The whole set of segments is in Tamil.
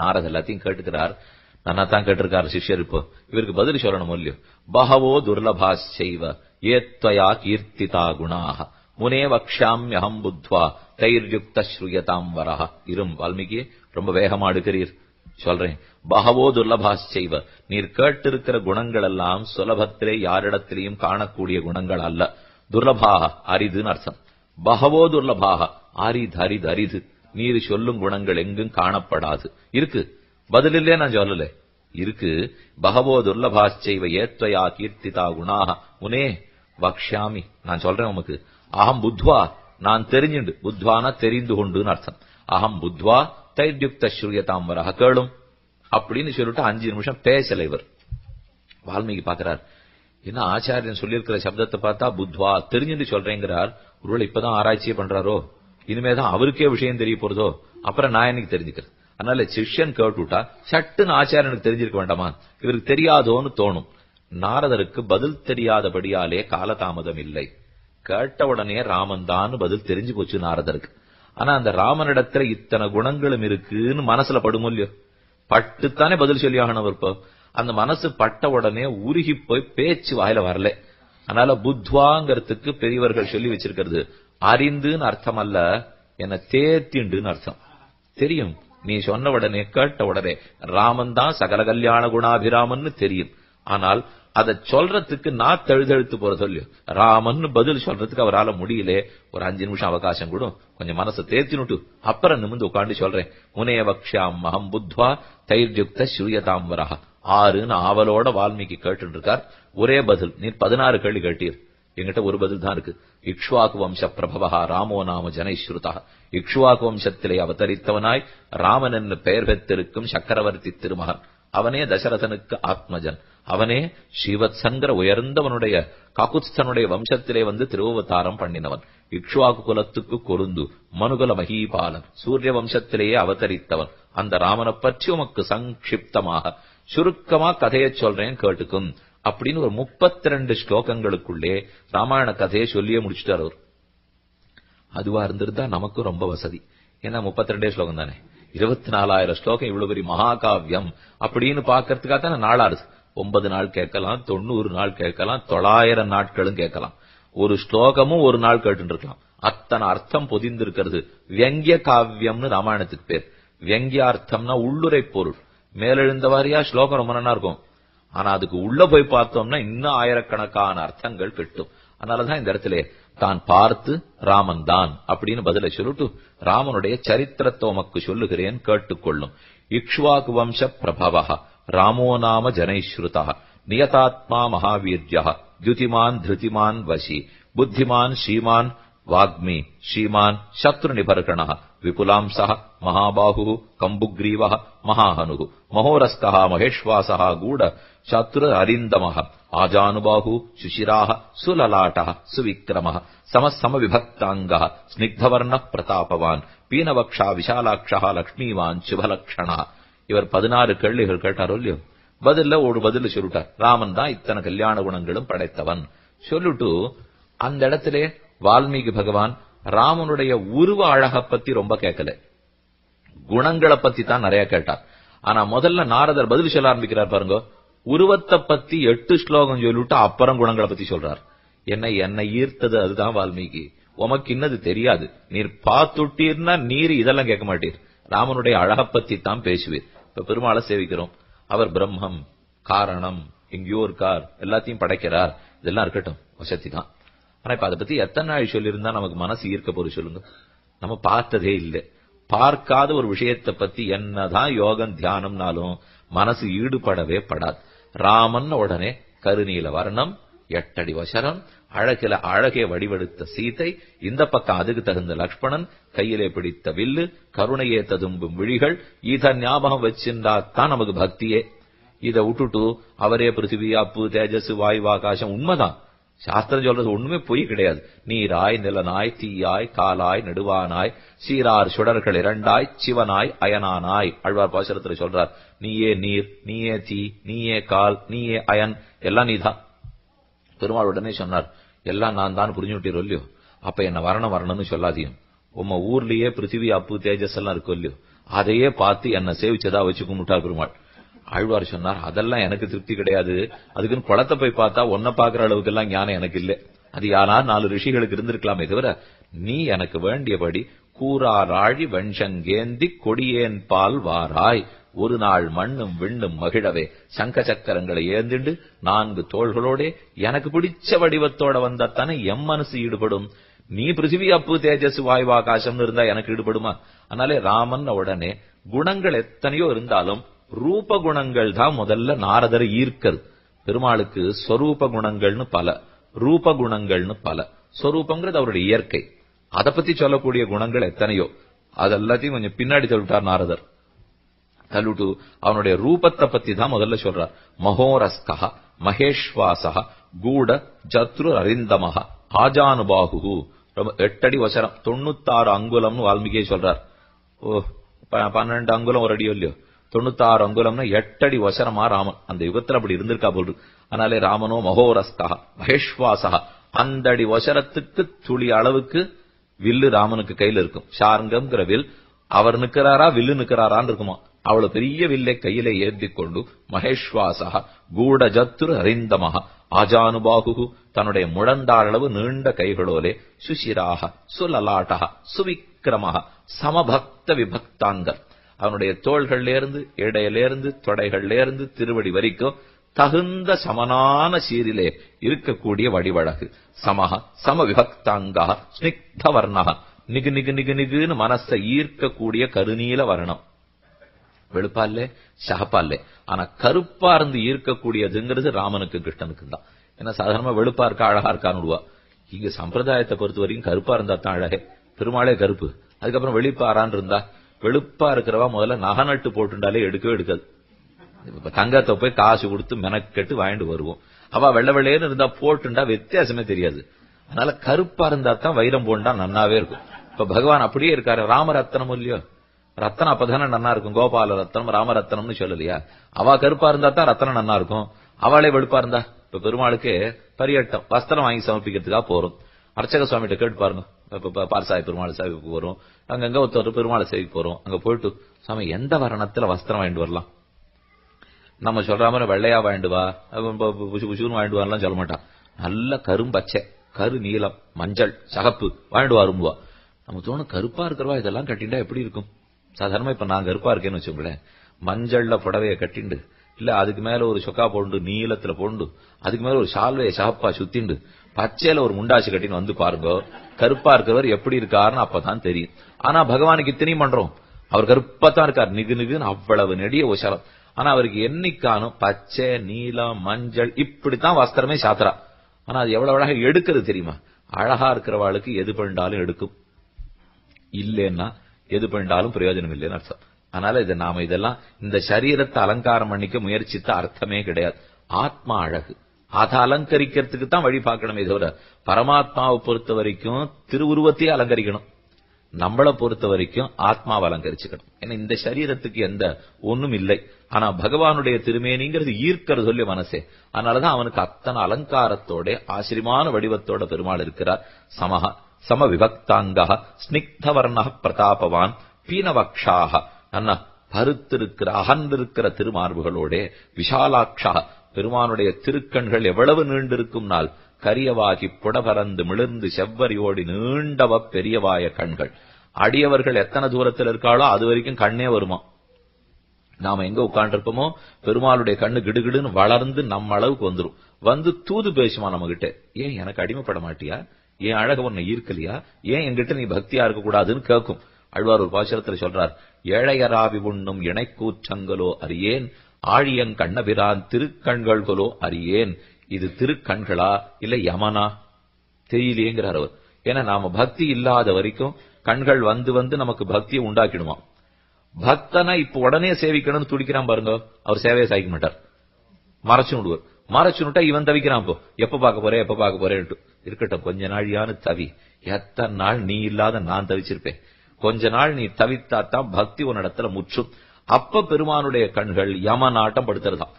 நாரத எல்லாத்தையும் கேட்டுக்கிறார் நானா தான் கேட்டிருக்காரு சிஷ்யர் இப்போ இவருக்கு பதில் சொல்லணும் இல்லையோ பகவோ துர்லபா செய்வ ஏத்வயா கீர்த்திதா குணாக முனே வக்ஷாமியகம் புத்வா தைர்யுக்த ஸ்ருயதாம் வரஹ இரும் வால்மீகி ரொம்ப வேகமா அடுக்கிறீர் சொல்றேன் பகவோ துர்லபா செய்வ நீர் கேட்டிருக்கிற குணங்கள் எல்லாம் சுலபத்திலே யாரிடத்திலேயும் காணக்கூடிய குணங்கள் அல்ல துர்லபாக அரிதுன்னு அர்த்தம் பகவோ துர்லபாக அரிது அரிது அரிது நீர் சொல்லும் குணங்கள் எங்கும் காணப்படாது இருக்கு பதிலில்லே நான் சொல்லல இருக்கு பகவோ பகவோதுர்லபாச்சைவ ஏத்வயா கீர்த்திதா குணாக உனே வக்ஷாமி நான் சொல்றேன் உமக்கு அகம் புத்வா நான் தெரிஞ்சுண்டு புத்வானா தெரிந்து கொண்டுன்னு அர்த்தம் அகம் புத்வா தைத்யுக்த ஸ்ரூயதாம் வரக கேளும் அப்படின்னு சொல்லிட்டு அஞ்சு நிமிஷம் பேசல இவர் வால்மீகி பாக்கிறார் என்ன ஆச்சாரியன் சொல்லியிருக்கிற சப்தத்தை பார்த்தா புத்வா தெரிஞ்சுட்டு சொல்றேங்கிறார் ஒருவேளை இப்பதான் ஆராய்ச்சியே பண்றாரோ இனிமேதான் அவருக்கே விஷயம் தெரிய போறதோ அப்புறம் நான் எனக்கு தெரிஞ்சுக்கிறேன் அதனால சிஷ்யன் கேட்டுவிட்டா சட்டுன்னு ஆச்சாரனுக்கு தெரிஞ்சிருக்க வேண்டாமா இவருக்கு தெரியாதோன்னு தோணும் நாரதருக்கு பதில் தெரியாதபடியாலே காலதாமதம் இல்லை கேட்ட உடனே ராமன் தான் பதில் தெரிஞ்சு போச்சு நாரதருக்கு ஆனா அந்த ராமனிடத்துல இத்தனை குணங்களும் இருக்குன்னு மனசுல படுமோ இல்லையோ பட்டுத்தானே பதில் சொல்லி ஆகணும் இருப்போ அந்த மனசு பட்ட உடனே உருகி போய் பேச்சு வாயில வரல அதனால புத்வாங்கிறதுக்கு பெரியவர்கள் சொல்லி வச்சிருக்கிறது அறிந்துன்னு அர்த்தம் அல்ல என்ன தேர்த்திண்டுன்னு அர்த்தம் தெரியும் நீ சொன்ன உடனே கேட்ட உடனே ராமன் தான் சகல கல்யாண குணாபிராமன் தெரியும் ஆனால் அதை சொல்றதுக்கு நான் தழுதழுத்து போற சொல்லு ராமன் பதில் சொல்றதுக்கு அவரால் முடியல ஒரு அஞ்சு நிமிஷம் அவகாசம் கூட கொஞ்சம் மனசை தேர்த்தினுட்டு அப்புறம் நிமிந்து உட்காந்து சொல்றேன் உனைய வக்ஷாம் மகம் புத்வா தைர்யுக்த சூரியதாம்பரா ஆறுன்னு ஆவலோட வால்மீகி கேட்டு இருக்கார் ஒரே பதில் நீ பதினாறு கேள்வி கேட்டீர் என்கிட்ட ஒரு பதில் தான் இருக்கு இக்ஷ்வாக்கு வம்ச பிரபவா ராமோ நாம ஜனைஸ்ருதா இக்ஷ்வாக்கு வம்சத்திலே அவதரித்தவனாய் ராமன் என்று பெயர் பெற்றிருக்கும் சக்கரவர்த்தி திருமகன் அவனே தசரதனுக்கு ஆத்மஜன் அவனே ஸ்ரீவத் சங்கர உயர்ந்தவனுடைய காக்குத்சனுடைய வம்சத்திலே வந்து திருவவதாரம் பண்ணினவன் இக்ஷ்வாக்கு குலத்துக்கு கொருந்து மனுகுல மகீபாலன் சூரிய வம்சத்திலேயே அவதரித்தவன் அந்த ராமனை பற்றி உமக்கு சங்கிப்தமாக சுருக்கமா கதையை சொல்றேன் கேட்டுக்கும் அப்படின்னு ஒரு முப்பத்தி ரெண்டு ஸ்லோகங்களுக்குள்ளே ராமாயண கதையை சொல்லியே முடிச்சுட்டார் அவர் அதுவா இருந்திருந்தா நமக்கும் ரொம்ப வசதி ஏன்னா முப்பத்தி ரெண்டே ஸ்லோகம் தானே இருபத்தி நாலாயிரம் ஸ்லோகம் இவ்வளவு பெரிய மகாகாவியம் அப்படின்னு பாக்கிறதுக்காக தானே இருக்கு ஒன்பது நாள் கேட்கலாம் தொண்ணூறு நாள் கேட்கலாம் தொள்ளாயிரம் நாட்களும் கேட்கலாம் ஒரு ஸ்லோகமும் ஒரு நாள் கேட்டு இருக்கலாம் அத்தனை அர்த்தம் பொதிந்திருக்கிறது வியங்கிய காவியம்னு ராமாயணத்துக்கு பேர் வியங்கிய அர்த்தம்னா உள்ளுரை பொருள் மேலெழுந்த வாரியா ஸ்லோகம் ரொம்ப நல்லா இருக்கும் ஆனா அதுக்கு உள்ள போய் பார்த்தோம்னா இன்னும் ஆயிரக்கணக்கான அர்த்தங்கள் கெட்டும் அதனாலதான் இந்த இடத்துல தான் பார்த்து ராமன் தான் அப்படின்னு பதில சொல்லிட்டு ராமனுடைய சரித்திரத்தை உமக்கு சொல்லுகிறேன் கேட்டுக்கொள்ளும் இக்ஷ்வாக்கு வம்ச பிரபவா ராமோ நாம ஜனைஸ்ருதா நியதாத்மா மகாவீர்யா துதிமான் திருதிமான் வசி புத்திமான் ஸ்ரீமான் వాగ్మి శ్రీమాన్ శత్రునిభర్షణ విపులాంస మహాబాహు కంబుగ్రీవ మహాహను మహోరస్క మహేశ్వాస గూఢ శత్రురరిందమ ఆజానుబాహు శుశిరా సులలాట సువిక్రమ సమసమ విభక్తాంగ స్నిగ్ధవర్ణ ప్రతాపవాన్ பீனவக்ஷா விஷாலாட்சா லக்ஷ்மிவான் சுபலக்ஷணா இவர் பதினாறு கேள்விகள் கேட்டாரோ இல்லையோ பதில்ல ஒரு பதில் சொல்லிட்டார் ராமன் தான் இத்தனை கல்யாண குணங்களும் படைத்தவன் சொல்லிட்டு அந்த இடத்திலே வால்மீகி பகவான் ராமனுடைய உருவ அழக பத்தி ரொம்ப கேட்கல குணங்களை பத்தி தான் நிறைய கேட்டார் ஆனா முதல்ல நாரதர் பதில் சொல்ல ஆரம்பிக்கிறார் பாருங்க உருவத்தை பத்தி எட்டு ஸ்லோகம் சொல்லிவிட்டு அப்புறம் குணங்களை பத்தி சொல்றார் என்னை என்னை ஈர்த்தது அதுதான் வால்மீகி உமக்கு இன்னது தெரியாது நீர் பார்த்துட்டீர்னா நீர் இதெல்லாம் கேட்க மாட்டீர் ராமனுடைய அழக பத்தி தான் பேசுவீர் இப்ப பெருமாளை சேவிக்கிறோம் அவர் பிரம்மம் காரணம் எங்கேயோ இருக்கார் எல்லாத்தையும் படைக்கிறார் இதெல்லாம் இருக்கட்டும் வசதி தான் ஆனா இப்ப அதை பத்தி எத்தனை நாள் சொல்லியிருந்தா நமக்கு மனசு ஈர்க்க போது சொல்லுங்க நம்ம பார்த்ததே இல்லை பார்க்காத ஒரு விஷயத்தை பத்தி என்னதான் யோகம் தியானம்னாலும் மனசு ஈடுபடவே படாது ராமன் உடனே கருநீல வர்ணம் எட்டடி வசரம் அழகில அழகே வடிவெடுத்த சீதை இந்த பக்கம் அதுக்கு தகுந்த லக்ஷ்மணன் கையிலே பிடித்த வில்லு கருணையே ததும்பும் விழிகள் இத ஞாபகம் வச்சிருந்தா தான் நமக்கு பக்தியே இதை விட்டுட்டு அவரே பிருத்திவி அப்பு தேஜஸ் வாயு ஆகாசம் உண்மைதான் சாஸ்திரம் சொல்றது ஒண்ணுமே பொய் கிடையாது நீராய் நிலனாய் தீயாய் காலாய் நெடுவானாய் சீரார் சுடர்கள் இரண்டாய் சிவனாய் அயனானாய் அழ்வார் பாசுரத்தில் சொல்றார் நீயே நீர் நீயே தீ நீயே கால் நீயே அயன் எல்லாம் நீதான் பெருமாள் உடனே சொன்னார் எல்லாம் நான் தான் புரிஞ்சுட்டீர் இல்லையோ அப்ப என்ன வரணும் வரணும்னு சொல்லாதியும் உம்ம ஊர்லயே பிருத்திவி அப்பு தேஜஸ் எல்லாம் இருக்கும் இல்லையோ அதையே பார்த்து என்ன சேவிச்சதா வச்சு கும்பிட்டார் பெருமாள் ஆழ்வார் சொன்னார் அதெல்லாம் எனக்கு திருப்தி கிடையாது அதுக்குன்னு குளத்தை போய் பார்த்தா ஒன்ன பாக்குற அளவுக்கு எல்லாம் ஞானம் எனக்கு இல்லை அது யாரா நாலு ரிஷிகளுக்கு இருந்திருக்கலாமே தவிர நீ எனக்கு வேண்டியபடி கூறாராழி வஞ்சங்கேந்தி கொடியேன் பால் வாராய் ஒரு நாள் மண்ணும் விண்ணும் மகிழவே சங்க சக்கரங்களை ஏந்திண்டு நான்கு தோள்களோடே எனக்கு பிடிச்ச வடிவத்தோட வந்தத்தானே எம் மனசு ஈடுபடும் நீ பிருத்திவி அப்பு தேஜஸ் வாயுவாகாசம்னு இருந்தா எனக்கு ஈடுபடுமா அதனாலே ராமன் உடனே குணங்கள் எத்தனையோ இருந்தாலும் ரூப குணங்கள் தான் முதல்ல நாரதரை ஈர்க்கிறது பெருமாளுக்கு ஸ்வரூப குணங்கள்னு பல ரூப குணங்கள்னு பல ஸ்வரூபங்கிறது அவருடைய இயற்கை அதை பத்தி சொல்லக்கூடிய குணங்கள் எத்தனையோ அது எல்லாத்தையும் கொஞ்சம் பின்னாடி தள்ளிவிட்டார் நாரதர் தள்ளுட்டு அவனுடைய ரூபத்தை பத்தி தான் முதல்ல சொல்றார் மகோரஸ்கா மகேஷ்வாசா கூட ஜத்ரு அரிந்தமஹ ஆஜானுபாகு ரொம்ப எட்டடி வசரம் தொண்ணூத்தாறு அங்குலம்னு வால்மீகியை சொல்றார் ஓ பன்னெண்டு அங்குலம் ஒரு அடியோ இல்லையோ தொண்ணூத்தாறு அங்குலம்னா எட்டடி வசனமா ராமன் அந்த யுகத்துல அப்படி இருந்திருக்கா போல் அதனாலே ராமனோ மகோரஸ்தா மகேஷ்வாசகா அந்த அடி வசனத்துக்கு துளி அளவுக்கு வில்லு ராமனுக்கு கையில இருக்கும் ஷார்கம்ங்கிற வில் அவர் நிக்கிறாரா வில்லு நிக்கிறாரான்னு இருக்குமா அவ்வளவு பெரிய வில்லை கையில ஏந்தி கொண்டு மகேஷ்வாசகா கூட ஜத்துரு அறிந்தமகா ஆஜானுபாகு தன்னுடைய அளவு நீண்ட கைகளோலே சுசிராக சுலலாட்டா சுவிக்கிரமாக சமபக்த விபக்தாங்கர் அவனுடைய தோள்கள்லேருந்து இடையிலேருந்து தொடைகள்லேருந்து திருவடி வரைக்கும் தகுந்த சமனான சீரிலே இருக்கக்கூடிய வடிவழகு சமஹ சம விபக்தாங்கா ஸ்னிக்த வர்ணகா நிகு நிகு நிகு நிகுன்னு மனசை ஈர்க்கக்கூடிய கருநீல வர்ணம் வெளுப்பா இல்ல ஆனா கருப்பா இருந்து ஈர்க்கக்கூடியதுங்கிறது ராமனுக்கு கிருஷ்ணனுக்கு தான் ஏன்னா சாதாரணமா வெளுப்பா இருக்கா அழகா இருக்கான்னு இங்க சம்பிரதாயத்தை பொறுத்த வரைக்கும் கருப்பா இருந்தா தான் அழகே பெருமாளே கருப்பு அதுக்கப்புறம் வெளிப்பாரான் இருந்தா வெளுப்பா இருக்கிறவா முதல்ல நகை நட்டு போட்டுண்டாலே எடுக்கவே எடுக்காது இப்ப தங்கத்தை போய் காசு கொடுத்து மெனக்கெட்டு வாங்கிட்டு வருவோம் அவ வெள்ள வெள்ளையன்னு இருந்தா போட்டுண்டா வித்தியாசமே தெரியாது அதனால கருப்பா இருந்தா தான் வைரம் போண்டா நன்னாவே இருக்கும் இப்ப பகவான் அப்படியே இருக்காரு ராமரத்னம் இல்லையோ ரத்தனம் அப்பதானே நன்னா இருக்கும் கோபால ரத்தனம் ராமரத்னம்னு சொல்லலையா அவ கருப்பா இருந்தா தான் ரத்தனம் நன்னா இருக்கும் அவளே வெளுப்பா இருந்தா இப்ப பெருமாளுக்கு பரியட்டம் வஸ்திரம் வாங்கி சமர்ப்பிக்கிறதுக்காக போறோம் அர்ச்சக சுவாமிகிட்ட கேட்டு பாருங்க பாரசாய பெருமாள் சாமி வரும் அங்கங்க ஒருத்தர் பெருமாளை செய்தி போறோம் அங்க போயிட்டு சாமி எந்த வரணத்துல வஸ்திரம் வாங்கிட்டு வரலாம் நம்ம சொல்ற மாதிரி வெள்ளையா வாங்கிட்டு வா புஷு புஷுன்னு வாங்கிட்டு சொல்ல மாட்டான் நல்ல கரும்பச்சை கரு நீளம் மஞ்சள் சகப்பு வாங்கிட்டு வரும்புவா நம்ம தோணும் கருப்பா இருக்கிறவா இதெல்லாம் கட்டிண்டா எப்படி இருக்கும் சாதாரணமா இப்ப நான் கருப்பா இருக்கேன்னு வச்சுக்கோங்களேன் மஞ்சள்ல புடவைய கட்டிண்டு இல்ல அதுக்கு மேல ஒரு சொக்கா போண்டு நீளத்துல போண்டு அதுக்கு மேல ஒரு சால்வையை சகப்பா சுத்திண்டு பச்சையில ஒரு முண்டாசு கட்டின்னு வந்து பாருங்க கருப்பா இருக்கிறவர் எப்படி இருக்காருன்னு அப்பதான் தெரியும் ஆனா பகவானுக்கு இத்தனையும் பண்றோம் அவர் கருப்பாத்தான் இருக்கார் நிகு நிகுன்னு அவ்வளவு நெடிய உஷாரம் ஆனா அவருக்கு என்னைக்கானும் பச்சை நீலம் மஞ்சள் இப்படித்தான் வஸ்திரமே சாத்திரா ஆனா அது எவ்வளவு அழகா எடுக்கிறது தெரியுமா அழகா இருக்கிறவாளுக்கு எது பண்ணாலும் எடுக்கும் இல்லைன்னா எது பண்ணாலும் பிரயோஜனம் இல்லைன்னு அர்த்தம் அதனால இதை நாம இதெல்லாம் இந்த சரீரத்தை அலங்காரம் பண்ணிக்க முயற்சித்த அர்த்தமே கிடையாது ஆத்மா அழகு அதை அலங்கரிக்கிறதுக்கு தான் வழி பார்க்கணுமே தவிர பரமாத்மாவை பொறுத்த வரைக்கும் திருவுருவத்தையே அலங்கரிக்கணும் நம்மளை பொறுத்த வரைக்கும் ஆத்மாவை அலங்கரிச்சுக்கணும் ஏன்னா இந்த சரீரத்துக்கு எந்த ஒண்ணும் இல்லை ஆனா பகவானுடைய திருமேனிங்கிறது ஈர்க்கிறது சொல்லி மனசே அதனாலதான் அவனுக்கு அத்தனை அலங்காரத்தோட ஆசிரியமான வடிவத்தோட பெருமாள் இருக்கிறார் சமஹா சம விபக்தாங்க ஸ்னிக்தவர்ண பிரதாபவான் பீனவக்ஷாக அண்ணா பருத்திருக்கிற அகன்றிருக்கிற திருமார்புகளோட விஷாலாட்சா பெருமானுடைய திருக்கண்கள் எவ்வளவு நீண்டிருக்கும் நாள் கரியவாகி புடபரந்து மிளிர்ந்து செவ்வரியோடி நீண்டவ பெரியவாய கண்கள் அடியவர்கள் எத்தனை தூரத்தில் இருக்காளோ அது வரைக்கும் கண்ணே வருமா நாம எங்க உட்காண்டிருப்போமோ பெருமாளுடைய கண்ணு கிடுகிடுன்னு வளர்ந்து நம்ம அளவுக்கு வந்துடும் வந்து தூது பேசுமா நம்ம கிட்ட ஏன் எனக்கு அடிமைப்பட மாட்டியா ஏன் அழக உன்னை ஈர்க்கலையா ஏன் என்கிட்ட நீ பக்தியா இருக்க கூடாதுன்னு கேட்கும் அழ்வார் ஒரு பாசுரத்துல சொல்றார் ஏழையராவி உண்ணும் இணைக்கூச்சங்களோ அறியேன் ஆழியங் திருக்கண்கள் திருக்கண்கள்களோ அறியேன் இது திருக்கண்களா இல்லை யமனா தெரியலேங்கிறார் அவர் ஏன்னா நாம பக்தி இல்லாத வரைக்கும் கண்கள் வந்து வந்து நமக்கு பக்தியை உண்டாக்கிடுவான் பக்தனை இப்ப உடனே சேவிக்கணும்னு துடிக்கிறான் பாருங்க அவர் சேவையை சாய்க்க மாட்டார் மறைச்சு விடுவார் மறைச்சு விட்டா இவன் தவிக்கிறான் இப்போ எப்ப பாக்க போறேன் எப்ப பாக்க போறேன்ட்டு இருக்கட்டும் கொஞ்ச நாழியான்னு தவி எத்தனை நாள் நீ இல்லாத நான் தவிச்சிருப்பேன் கொஞ்ச நாள் நீ தவித்தாத்தான் பக்தி உன்னிடத்துல முற்றும் அப்ப பெருமானுடைய கண்கள் யம நாட்டம் படுத்துறதாம்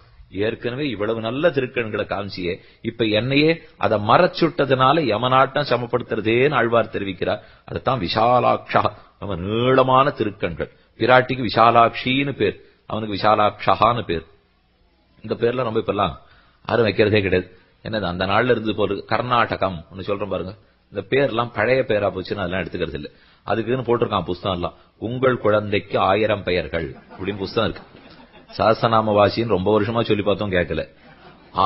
ஏற்கனவே இவ்வளவு நல்ல திருக்கண்களை காமிச்சியே இப்ப என்னையே அதை மறைச்சுட்டதுனால யமநாட்டம் சமப்படுத்துறதேன்னு ஆழ்வார் தெரிவிக்கிறார் அதுதான் விஷாலாட்சா நம்ம நீளமான திருக்கண்கள் பிராட்டிக்கு விஷாலாட்சின்னு பேர் அவனுக்கு விஷாலாட்சகான்னு பேர் இந்த பேர்ல ரொம்ப இப்பெல்லாம் யாரும் வைக்கிறதே கிடையாது என்னது அந்த நாள்ல இருந்து போறது கர்நாடகம் சொல்றோம் சொல்றேன் பாருங்க இந்த பேர் எல்லாம் பழைய பேரா போச்சுன்னு அதெல்லாம் எடுத்துக்கிறது இல்லை அதுக்குன்னு போட்டிருக்கான் எல்லாம் உங்கள் குழந்தைக்கு ஆயிரம் பெயர்கள் அப்படின்னு புஸ்தகம் இருக்கு சாசநாம வாசின்னு ரொம்ப வருஷமா சொல்லி பார்த்தோம் கேட்கல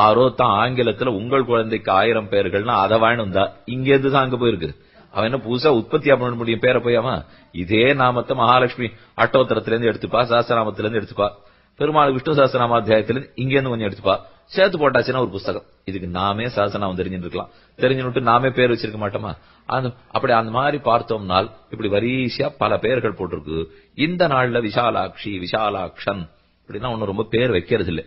ஆரோ தான் ஆங்கிலத்துல உங்கள் குழந்தைக்கு ஆயிரம் பெயர்கள்னா அதை வாங்கினா இங்க இருந்து தான் அங்க போயிருக்கு அவன் என்ன புதுசா உற்பத்தி பண்ண முடியும் பேரை போய் அவன் இதே நாமத்தை மகாலட்சுமி அட்டோத்தரத்திலேருந்து எடுத்துப்பா சாஸ்திரநாமத்திலிருந்து எடுத்துப்பா பெருமாள் விஷ்ணு சாஸ்திரநாம அத்தியாயத்திலிருந்து இங்கேருந்து கொஞ்சம் எடுத்துப்பா சேர்த்து போட்டாச்சுன்னா ஒரு புஸ்தகம் இதுக்கு நாமே சாசனம் அவன் தெரிஞ்சுருக்கலாம் தெரிஞ்சுட்டு நாமே பேர் வச்சிருக்க மாட்டோமா அந்த அப்படி அந்த மாதிரி பார்த்தோம்னால் இப்படி வரிசையா பல பெயர்கள் போட்டிருக்கு இந்த நாள்ல விசாலாட்சி விஷாலாக்ஷன் அப்படின்னா ஒண்ணு ரொம்ப பேர் வைக்கிறது இல்லை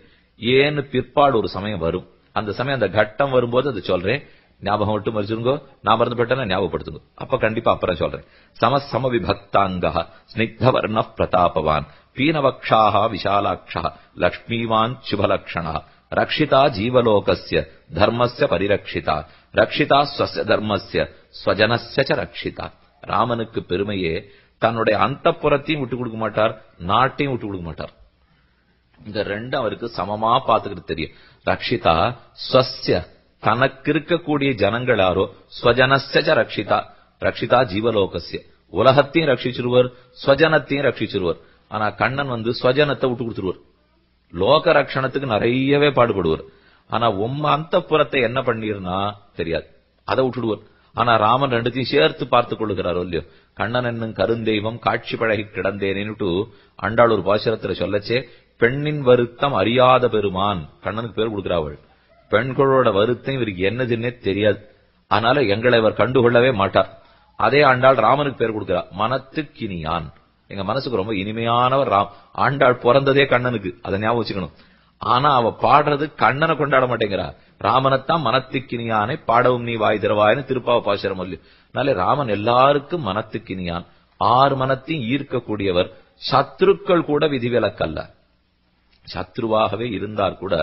ஏன்னு பிற்பாடு ஒரு சமயம் வரும் அந்த சமயம் அந்த கட்டம் வரும்போது அதை சொல்றேன் ஞாபகம் மட்டும் மறிச்சிருங்கோ நான் மறந்து போட்டேன்னா ஞாபகப்படுத்துங்க அப்ப கண்டிப்பா அப்புறம் சொல்றேன் சம சம விபக்தாங்க ஸ்னிக்தவர்ண பிரதாபவான் பீனவக்ஷாக விஷாலாட்சா லக்ஷ்மிவான் சுபலக்ஷணா ரக்ஷிதா ஜீவலோகசிய தர்மஸ்ய பரிரக்ஷிதா ரக்ஷிதா ஸ்வச தர்மஸ்ய ஸ்வஜனஸ்ய ரக்ஷிதா ராமனுக்கு பெருமையே தன்னுடைய அந்த புறத்தையும் விட்டு கொடுக்க மாட்டார் நாட்டையும் விட்டு கொடுக்க மாட்டார் இந்த ரெண்டும் அவருக்கு சமமா பார்த்துக்கிட்டு தெரியும் ரக்ஷிதா ஸ்வசிய தனக்கு இருக்கக்கூடிய ஜனங்களாரோ ஸ்வஜனஸ்ய ரக்ஷிதா ரக்ஷிதா ஜீவலோகசிய உலகத்தையும் ரட்சிச்சிருவர் ஸ்வஜனத்தையும் ரட்சிச்சிருவர் ஆனா கண்ணன் வந்து ஸ்வஜனத்தை விட்டு கொடுத்துருவார் லோக ரக்ஷணத்துக்கு நிறையவே பாடுபடுவார் ஆனா உம்ம அந்த புறத்தை என்ன பண்ணிருந்தா தெரியாது அதை விட்டுடுவார் ஆனா ராமன் ரெண்டுத்தையும் சேர்த்து பார்த்துக் கொள்ளுகிறார் இல்லையோ கண்ணன் என்னும் கருந்தெய்வம் காட்சி பழகி கிடந்தேனேன்னுட்டு அண்டாளூர் பாசுரத்துல சொல்லச்சே பெண்ணின் வருத்தம் அறியாத பெருமான் கண்ணனுக்கு பேர் கொடுக்கிறாள் பெண்களோட வருத்தம் இவருக்கு என்னதுன்னே தெரியாது அதனால எங்களை இவர் கண்டுகொள்ளவே மாட்டார் அதே ஆண்டாள் ராமனுக்கு பேர் கொடுக்கிறார் கினியான் எங்க மனசுக்கு ரொம்ப இனிமையானவர் ராம் ஆண்டாள் பிறந்ததே கண்ணனுக்கு அதை ஞாபகம் வச்சுக்கணும் ஆனா அவ பாடுறது கண்ணனை கொண்டாட மாட்டேங்கிறா ராமனைத்தான் மனத்துக்கினியானை பாடவும் நீ வாய் திரவாயின்னு திருப்பாவ பாசுரம் அல்ல அதனால ராமன் எல்லாருக்கும் மனத்துக்கினியான் ஆறு மனத்தையும் ஈர்க்கக்கூடியவர் சத்ருக்கள் கூட விதிவிலக்கல்ல சத்ருவாகவே இருந்தார் கூட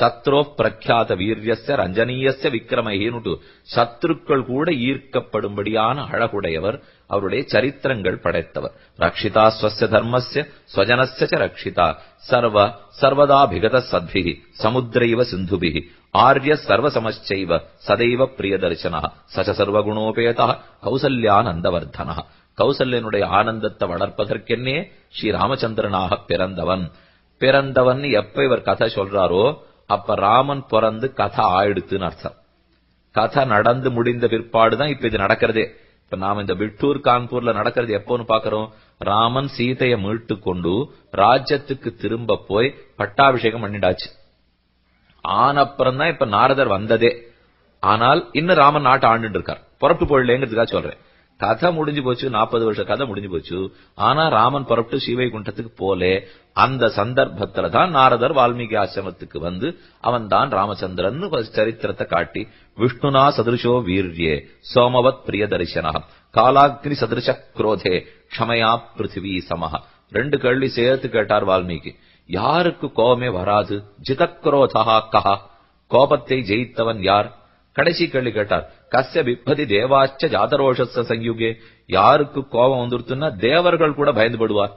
சத்ரோ பிரக்யாத வீரியச ரஞ்சனீயச விக்ரமஹீனுட்டு சத்ருக்கள் கூட ஈர்க்கப்படும்படியான அழகுடையவர் அவருடைய சரித்திரங்கள் படைத்தவர் ரக்ஷிதா ஸ்வச தர்மஸ்ய ஸ்வஜனஸ்ய ரக்ஷிதா சர்வ சர்வதா பிகத சத்பிகி சமுத்திரைவ சிந்துபிகி ஆர்ய சர்வசமச்சைவ சதைவ பிரியதர்சனா சச்ச சர்வகுணோபேதா கௌசல்யானந்தவர்தனா கௌசல்யனுடைய ஆனந்தத்தை வளர்ப்பதற்கென்னே ஸ்ரீராமச்சந்திரனாக பிறந்தவன் பிறந்தவன் எப்ப இவர் கதை சொல்றாரோ அப்ப ராமன் பிறந்து கதை ஆயிடுத்துன்னு அர்த்தம் கதை நடந்து முடிந்த பிற்பாடுதான் இப்ப இது நடக்கிறதே இப்ப நாம இந்த விட்டூர் கான்பூர்ல நடக்கிறது எப்போன்னு பாக்குறோம் ராமன் சீதையை மீட்டு கொண்டு ராஜ்யத்துக்கு திரும்ப போய் பட்டாபிஷேகம் பண்ணிடாச்சு ஆனப்புறம் தான் இப்ப நாரதர் வந்ததே ஆனால் இன்னும் ராமன் நாட்டை ஆண்டு இருக்கார் புறப்பு போயிடலங்கிறதுக்காக சொல்றேன் கதை முடிஞ்சு போச்சு நாற்பது வருஷம் கதை முடிஞ்சு போச்சு ஆனா ராமன் புறப்பட்டு சீவை குண்டத்துக்கு போல அந்த சந்தர்ப்பத்துல தான் நாரதர் வால்மீகி ஆசிரமத்துக்கு வந்து அவன் தான் ராமச்சந்திரன் சரித்திரத்தை காட்டி விஷ்ணுனா சதிருஷோ வீர்யே சோமவத் பிரிய தரிசனா காலாக்னி சதிருஷ குரோதே க்ஷமயா பிருத்திவி சமஹ ரெண்டு கள்ளி சேர்த்து கேட்டார் வால்மீகி யாருக்கு கோபமே வராது ஜிதக்ரோதா கஹா கோபத்தை ஜெயித்தவன் யார் கடைசி கேள்வி கேட்டார் கசிய விபதி தேவாச்ச ஜாதரோஷ சயுகே யாருக்கு கோபம் வந்துருத்துன்னா தேவர்கள் கூட பயந்துபடுவார் படுவார்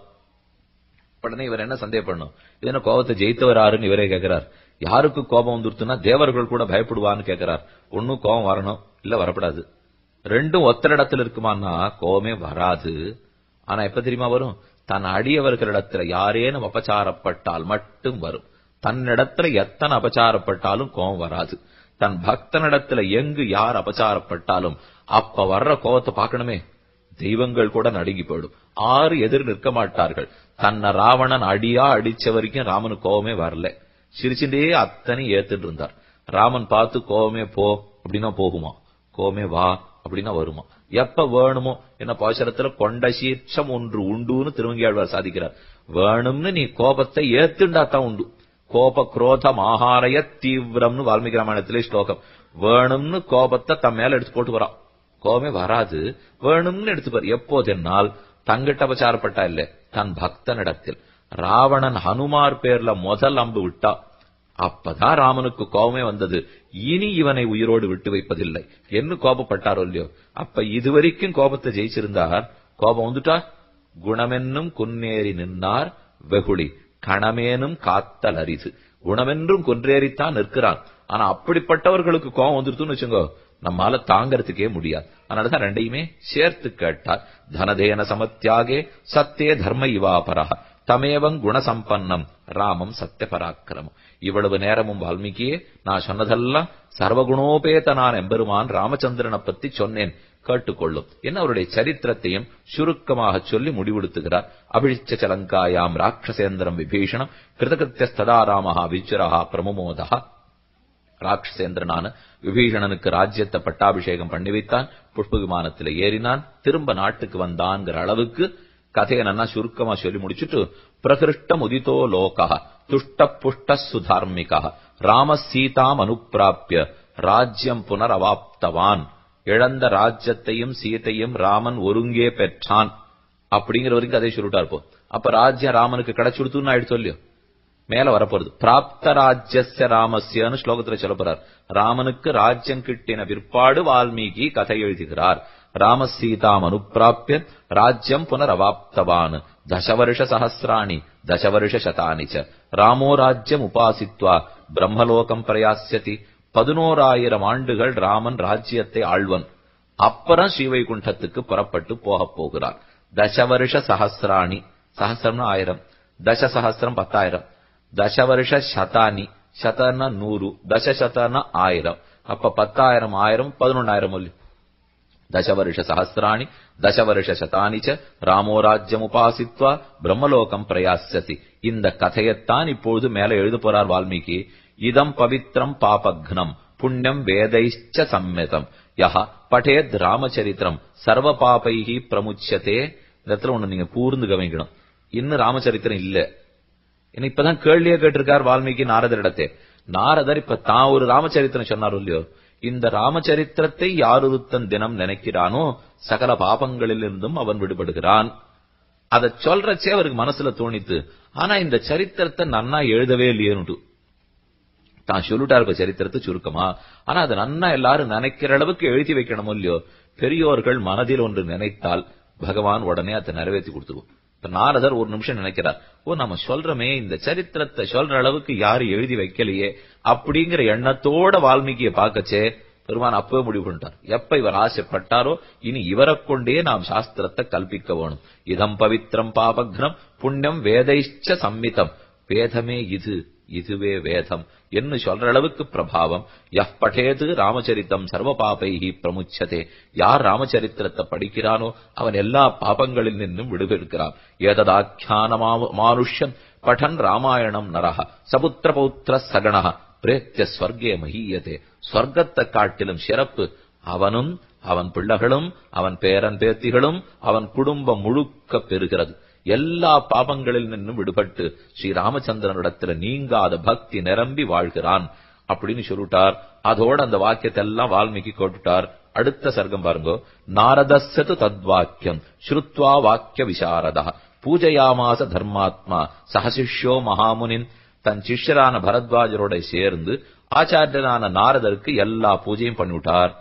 உடனே இவர் என்ன சந்தேகம் இது என்ன கோபத்தை ஜெயித்தவர் ஆறுன்னு இவரே கேட்கிறார் யாருக்கு கோபம் வந்துருத்துனா தேவர்கள் கூட பயப்படுவான்னு கேட்கிறார் ஒன்னும் கோபம் வரணும் இல்ல வரப்படாது ரெண்டும் ஒத்தர இடத்துல இருக்குமான்னா கோபமே வராது ஆனா எப்ப தெரியுமா வரும் தன் அடியவர்கள் இடத்துல யாரேனும் அபச்சாரப்பட்டால் மட்டும் வரும் தன்னிடத்துல எத்தனை அபச்சாரப்பட்டாலும் கோபம் வராது தன் பக்தனிடத்துல எங்கு யார் அபச்சாரப்பட்டாலும் அப்ப வர்ற கோபத்தை பாக்கணுமே தெய்வங்கள் கூட நடுங்கி போயிடும் ஆறு எதிர் நிற்க மாட்டார்கள் தன்னை ராவணன் அடியா அடிச்ச வரைக்கும் ராமனு கோவமே வரல சிரிச்சுட்டே அத்தனை ஏத்துட்டு இருந்தார் ராமன் பார்த்து கோவமே போ அப்படின்னா போகுமா கோவமே வா அப்படின்னா வருமா எப்ப வேணுமோ என்ன பாசரத்துல கொண்ட சீற்றம் ஒன்று உண்டுன்னு திருவங்கியாழ்வார் சாதிக்கிறார் வேணும்னு நீ கோபத்தை தான் உண்டு கோப குரோதம் ஆகாரய தீவிரம்னு வால்மீகி ராமாயணத்திலே ஸ்லோகம் வேணும்னு கோபத்தை தம் மேல எடுத்து போட்டு வரான் கோபமே வராது வேணும்னு எடுத்துப்பார் எப்போதென்னால் தங்கிட்ட அபச்சாரப்பட்டா இல்ல தன் பக்தனிடத்தில் ராவணன் ஹனுமார் பேர்ல முதல் அம்பு விட்டா அப்பதான் ராமனுக்கு கோபமே வந்தது இனி இவனை உயிரோடு விட்டு வைப்பதில்லை என்ன கோபப்பட்டாரோ இல்லையோ அப்ப இதுவரைக்கும் கோபத்தை ஜெயிச்சிருந்தார் கோபம் வந்துட்டா குணமென்னும் குன்னேறி நின்னார் வெகுளி கணமேனும் காத்தல் அரிது குணமென்றும் கொன்றேறித்தான் நிற்கிறான் ஆனா அப்படிப்பட்டவர்களுக்கு கோபம் வந்துருத்துன்னு வச்சுங்கோ நம்மால தாங்கறதுக்கே முடியாது அதனாலதான் ரெண்டையுமே சேர்த்து கேட்டார் தனதேன சமத்தியாகே சத்தே தர்ம இவாபரா தமேவங் குணசம்பம் ராமம் சத்திய பராக்கிரமம் இவ்வளவு நேரமும் வால்மீகியே நான் சொன்னதெல்லாம் சர்வகுணோபேதனான் எம்பெருமான் ராமச்சந்திரனை பத்தி சொன்னேன் கேட்டுக்கொள்ளும் என்ன அவருடைய சரித்திரத்தையும் சுருக்கமாக சொல்லி முடிவெடுத்துகிறார் அபிழிச்ச சலங்காயாம் ராட்சசேந்திரம் விபீஷணம் கிருதகிருத்தியஸ்ததா ராமஹா பிரமுமோதா ராட்சசேந்திரனான விபீஷணனுக்கு ராஜ்யத்தை பட்டாபிஷேகம் பண்ணி வைத்தான் புஷ்ப விமானத்தில் ஏறினான் திரும்ப நாட்டுக்கு வந்தான்ங்கிற அளவுக்கு கதையை நல்லா சுருக்கமா சொல்லி முடிச்சுட்டு பிரகிருஷ்ட முதிதோ லோகா துஷ்ட புஷ்ட சுதார்மிகா ராம சீதாம் அனுப்பிராபிய ராஜ்யம் புனர் அவாப்தவான் இழந்த ராஜ்யத்தையும் சீத்தையும் ராமன் ஒருங்கே பெற்றான் அப்படிங்கிற வரைக்கும் கதையை சொல்லிட்டா இருப்போம் அப்ப ராஜ்யம் ராமனுக்கு கிடைச்சுடுத்துன்னு ஆயிடுச்சு சொல்லியும் மேல வரப்போறது பிராப்த ராஜ்யச ராமசியன்னு ஸ்லோகத்துல சொல்ல போறார் ராமனுக்கு ராஜ்யம் கிட்டின பிற்பாடு வால்மீகி கதை எழுதுகிறார் ராம சீதாம் அனுப்பிராப்பிய ராஜ்யம் புனரவாப்தவான் தசவருஷ சஹசிராணி தசவருஷ சதானி ராமோ ராஜ்யம் உபாசித்வா பிரம்மலோகம் பிரயாசியதி பதினோராயிரம் ஆண்டுகள் ராமன் ராஜ்யத்தை ஆழ்வன் அப்புறம் ஸ்ரீவைகுண்டத்துக்கு புறப்பட்டு போக போகிறார் தசவருஷ சஹசிராணி சஹசிரம்னு ஆயிரம் தச சஹசிரம் பத்தாயிரம் தசவருஷ சதானி சதனா நூறு தசசதனா ஆயிரம் அப்ப பத்தாயிரம் ஆயிரம் பதினொன்னாயிரம் ஒல்லி దశవర్ష సహస్రాణి దశవర్ష శతాని చ రామోరాజ్యముపాసిత్వా பிரம்மலோகம் பிரயாசதி இந்த கதையத்தான் இப்பொழுது மேல எழுத போறார் வால்மீகி இதம் பவித்ரம் பாபக்னம் புண்ணியம் வேதைச்ச சம்மிதம் யஹ பட்டேத் ராமச்சரித்திரம் சர்வ பாபைகி பிரமுச்சதே இந்த இடத்துல ஒண்ணு நீங்க கூர்ந்து கவனிக்கணும் இன்னும் ராமச்சரித்திரம் இல்லை இப்பதான் கேள்வியே கேட்டிருக்கார் வால்மீகி நாரதரிடத்தே நாரதர் இப்ப தான் ஒரு ராமச்சரித்திரம் சொன்னார் இல்லையோ இந்த ராமச்சரித்திரத்தை யாருத்தன் தினம் நினைக்கிறானோ சகல பாபங்களிலிருந்தும் அவன் விடுபடுகிறான் அதை சொல்றச்சே அவருக்கு மனசுல தோணித்து ஆனா இந்த சரித்திரத்தை நன்னா எழுதவே இல்லையனு தான் சொல்லிட்டா இருக்க சரித்திரத்தை சுருக்கமா ஆனா அதை நன்னா எல்லாரும் நினைக்கிற அளவுக்கு எழுதி வைக்கணும் இல்லையோ பெரியோர்கள் மனதில் ஒன்று நினைத்தால் பகவான் உடனே அதை நிறைவேற்றி கொடுத்துருவோம் இப்ப நாரதர் ஒரு நிமிஷம் நினைக்கிறார் ஓ நம்ம சொல்றமே இந்த சரித்திரத்தை சொல்ற அளவுக்கு யாரும் எழுதி வைக்கலையே அப்படிங்கிற எண்ணத்தோட வால்மீகிய பார்க்கச்சே பெருமான் அப்பவே முடிவு பண்ணிட்டார் எப்ப இவர் ஆசைப்பட்டாரோ இனி இவரை கொண்டே நாம் சாஸ்திரத்தை கல்பிக்க வேணும் இதம் பவித்ரம் பாபக்னம் புண்ணியம் வேதைச்ச சம்மிதம் வேதமே இது இதுவே வேதம் என்று சொல்ற அளவுக்கு பிரபாவம் எஃப் பட்டேது ராமச்சரித்தம் சர்வ பாபை பிரமுச்சதே யார் ராமச்சரித்திரத்தை படிக்கிறானோ அவன் எல்லா பாபங்களில் நின்றும் விடுபெறுகிறான் ஏததாக்கியானமானுஷ்யன் படன் ராமாயணம் நரஹ சபுத்திர பௌத்திர சகணஹ பிரேத்திய ஸ்வர்கே மகீயதே ஸ்வர்க்கத்தை காட்டிலும் சிறப்பு அவனும் அவன் பிள்ளைகளும் அவன் பேரன் பேத்திகளும் அவன் குடும்பம் முழுக்க பெறுகிறது எல்லா பாபங்களில் நின்னும் விடுபட்டு ராமச்சந்திரனிடத்துல நீங்காத பக்தி நிரம்பி வாழ்கிறான் அப்படின்னு சொல்லிட்டார் அதோட அந்த வாக்கியத்தை எல்லாம் வால்மீகி கோட்டுட்டார் அடுத்த சர்க்கம் பாருங்க நாரதசது தத்வாக்கியம் ஸ்ருத்வா வாக்கிய விசாரதா பூஜையாமாச தர்மாத்மா சகசிஷ்யோ மகாமுனின் தன் சிஷ்யரான பரத்வாஜரோட சேர்ந்து ஆச்சாரியனான நாரதருக்கு எல்லா பூஜையும் பண்ணிவிட்டார்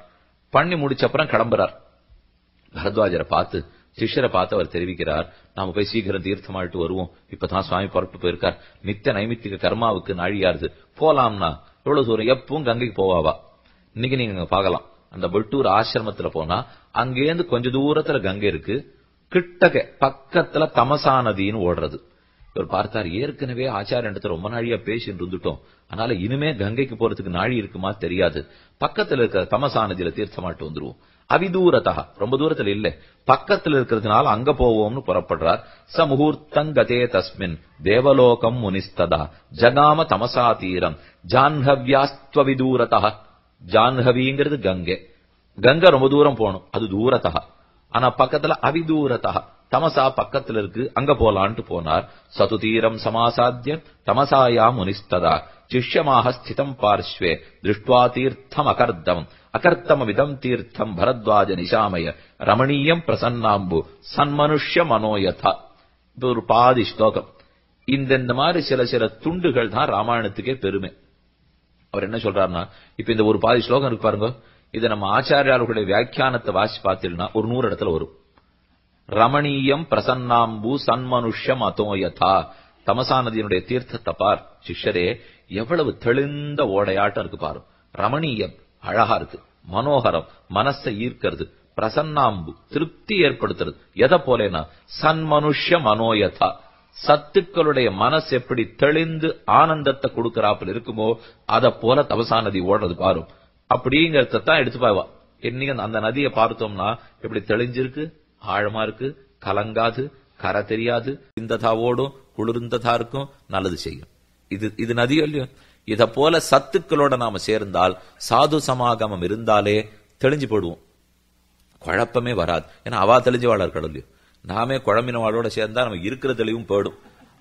பண்ணி முடிச்சப்புறம் கிளம்புறார் பரத்வாஜரை பார்த்து சிஷரை பார்த்து அவர் தெரிவிக்கிறார் நாம போய் சீக்கிரம் தீர்த்தமாயிட்டு வருவோம் இப்பதான் சுவாமி புறப்பட்டு போயிருக்கார் நித்த நைமித்திக கர்மாவுக்கு நாழியாருது போலாம்னா எவ்வளவு தூரம் எப்பவும் கங்கைக்கு போவாவா இன்னைக்கு நீங்க பாக்கலாம் அந்த வெட்டூர் ஆசிரமத்துல போனா அங்கேருந்து கொஞ்ச தூரத்துல கங்கை இருக்கு கிட்டக்க பக்கத்துல தமசா நதினு ஓடுறது இவர் பார்த்தார் ஏற்கனவே ஆச்சாரியன்ட்டு ரொம்ப நாழியா பேசிட்டு இருந்துட்டோம் அதனால இனிமே கங்கைக்கு போறதுக்கு நாழி இருக்குமா தெரியாது பக்கத்துல இருக்க தமசா நதியில தீர்த்தமாட்டு வந்துருவோம் அவிதூரதா ரொம்ப தூரத்தில் இல்ல பக்கத்தில் இருக்கிறதுனால அங்க போவோம்னு புறப்படுறார் ச முகூர்த்தங்கதே தஸ்மின் தேவலோகம் முனிஸ்ததா ஜகாம தமசா தீரம் ஜான்ஹவ்யாஸ்துவவிதூரதா ஜான்ஹவிங்கிறது கங்கை கங்கை ரொம்ப தூரம் போகணும் அது தூரத்தா ஆனா பக்கத்துல அவிதூரத்தா தமசா பக்கத்துல இருக்கு அங்க போலான்ட்டு போனார் சது தீரம் சமாசாத்திய தமசாயா முனிஸ்ததா பார்ஸ்வே स्थितम् தீர்த்தம் दृष्ट्वा அகர்த்தம் விதம் தீர்த்தம் பரத்வாஜ நிஷாமய ரமணீயம் பிரசன்னாம்பு சன்மனுஷ்ய மனோயதா இது ஒரு பாதி ஸ்லோகம் இந்தந்த மாதிரி சில சில துண்டுகள் தான் ராமாயணத்துக்கே பெருமை அவர் என்ன சொல்றாருன்னா இப்ப இந்த ஒரு பாதி ஸ்லோகம் இருக்கு பாருங்க இது நம்ம ஆச்சாரியாளர்களுடைய வியாக்கியானத்தை வாசி பார்த்தீங்கன்னா ஒரு நூறு இடத்துல வரும் ரமணீயம் பிரசன்னாம்பு சன்மனுஷ்யம் அதோயதா தமசா நதியினுடைய தீர்த்த தபார் சிஷ்யரே எவ்வளவு தெளிந்த ஓடையாட்டம் இருக்கு பாரு ரமணீயம் அழகா இருக்கு மனோகரம் மனசை ஈர்க்கிறது பிரசன்னாம்பு திருப்தி ஏற்படுத்துறது எதை போலேனா சன்மனுஷ மனோயதா சத்துக்களுடைய மனசு எப்படி தெளிந்து ஆனந்தத்தை கொடுக்கறாப்புல இருக்குமோ அத போல தபசா நதி ஓடுறது பாரும் அப்படிங்கறத தான் எடுத்து பாவா இன்னைக்கு அந்த நதியை பார்த்தோம்னா எப்படி தெளிஞ்சிருக்கு ஆழமா இருக்கு கலங்காது கரை தெரியாது இந்ததா ஓடும் குளிர்ந்ததா இருக்கும் நல்லது செய்யும் இது இது நதியோ இல்லையோ இதை போல சத்துக்களோட நாம சேர்ந்தால் சாது சமாகமம் இருந்தாலே தெளிஞ்சு போடுவோம் குழப்பமே வராது ஏன்னா அவா தெளிஞ்சு இருக்கணும் இல்லையோ நாமே குழம்பினவாளோட சேர்ந்தா நமக்கு இருக்கிற தெளிவும் போயிடும்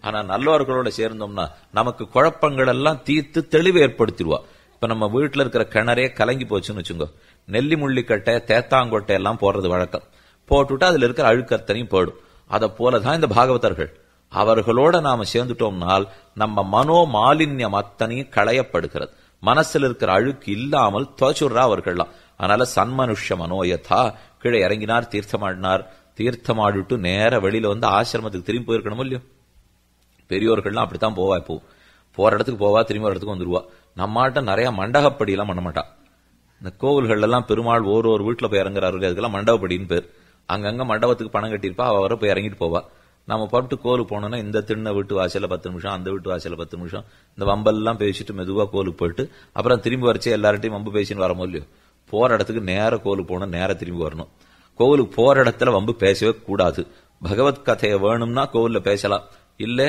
ஆனா நல்லவர்களோட சேர்ந்தோம்னா நமக்கு குழப்பங்கள் எல்லாம் தீர்த்து தெளிவு ஏற்படுத்திடுவா இப்ப நம்ம வீட்டுல இருக்கிற கிணறே கலங்கி போச்சுன்னு வச்சுங்க நெல்லி முள்ளிக்கட்டை தேத்தாங்கொட்டை எல்லாம் போடுறது வழக்கம் போட்டுவிட்டா அதுல இருக்கிற அழுக்கத்தனையும் போயிடும் அதை போலதான் இந்த பாகவதர்கள் அவர்களோட நாம சேர்ந்துட்டோம்னால் நம்ம மனோ மாலின்யம் அத்தனையும் களையப்படுகிறது மனசில் இருக்கிற அழுக்கு இல்லாமல் துவச்சுடுறா அவர்கள்லாம் அதனால சன்மனுஷ மனோயதா கீழே இறங்கினார் தீர்த்தமாடினார் தீர்த்தமாடிட்டு நேர வெளியில வந்து ஆசிரமத்துக்கு திரும்பி போயிருக்கணும் இல்லையோ பெரியோர்கள்லாம் அப்படித்தான் போவா இப்போ போற இடத்துக்கு போவா திரும்பி ஒரு இடத்துக்கு வந்துருவா நம்மாட்ட நிறைய மண்டகப்படி எல்லாம் பண்ண மாட்டா இந்த கோவில்கள் எல்லாம் பெருமாள் ஒரு ஒரு வீட்டுல போய் இறங்குறாரு அதுக்கெல்லாம் மண்டபப்படின்னு பேர் அங்கங்க மண்டபத்துக்கு பணம் கட்டியிருப்பா அவரை போய் இறங்கிட்டு போவா நம்ம புறப்பட்டு கோலு போனோம்னா இந்த திண்ணை வீட்டு வாசல பத்து நிமிஷம் அந்த வீட்டு வாசலில் பத்து நிமிஷம் இந்த வம்பெல்லாம் பேசிட்டு மெதுவாக கோலுக்கு போயிட்டு அப்புறம் திரும்பி வரைச்சு எல்லார்ட்டையும் வம்பு பேசின்னு வரமோ இல்லையோ போகிற இடத்துக்கு நேர கோலுக்கு போகணும் நேர திரும்பி வரணும் கோவிலுக்கு போகிற இடத்துல வம்பு பேசவே கூடாது பகவத் கதையை வேணும்னா கோவில்ல பேசலாம் இல்லை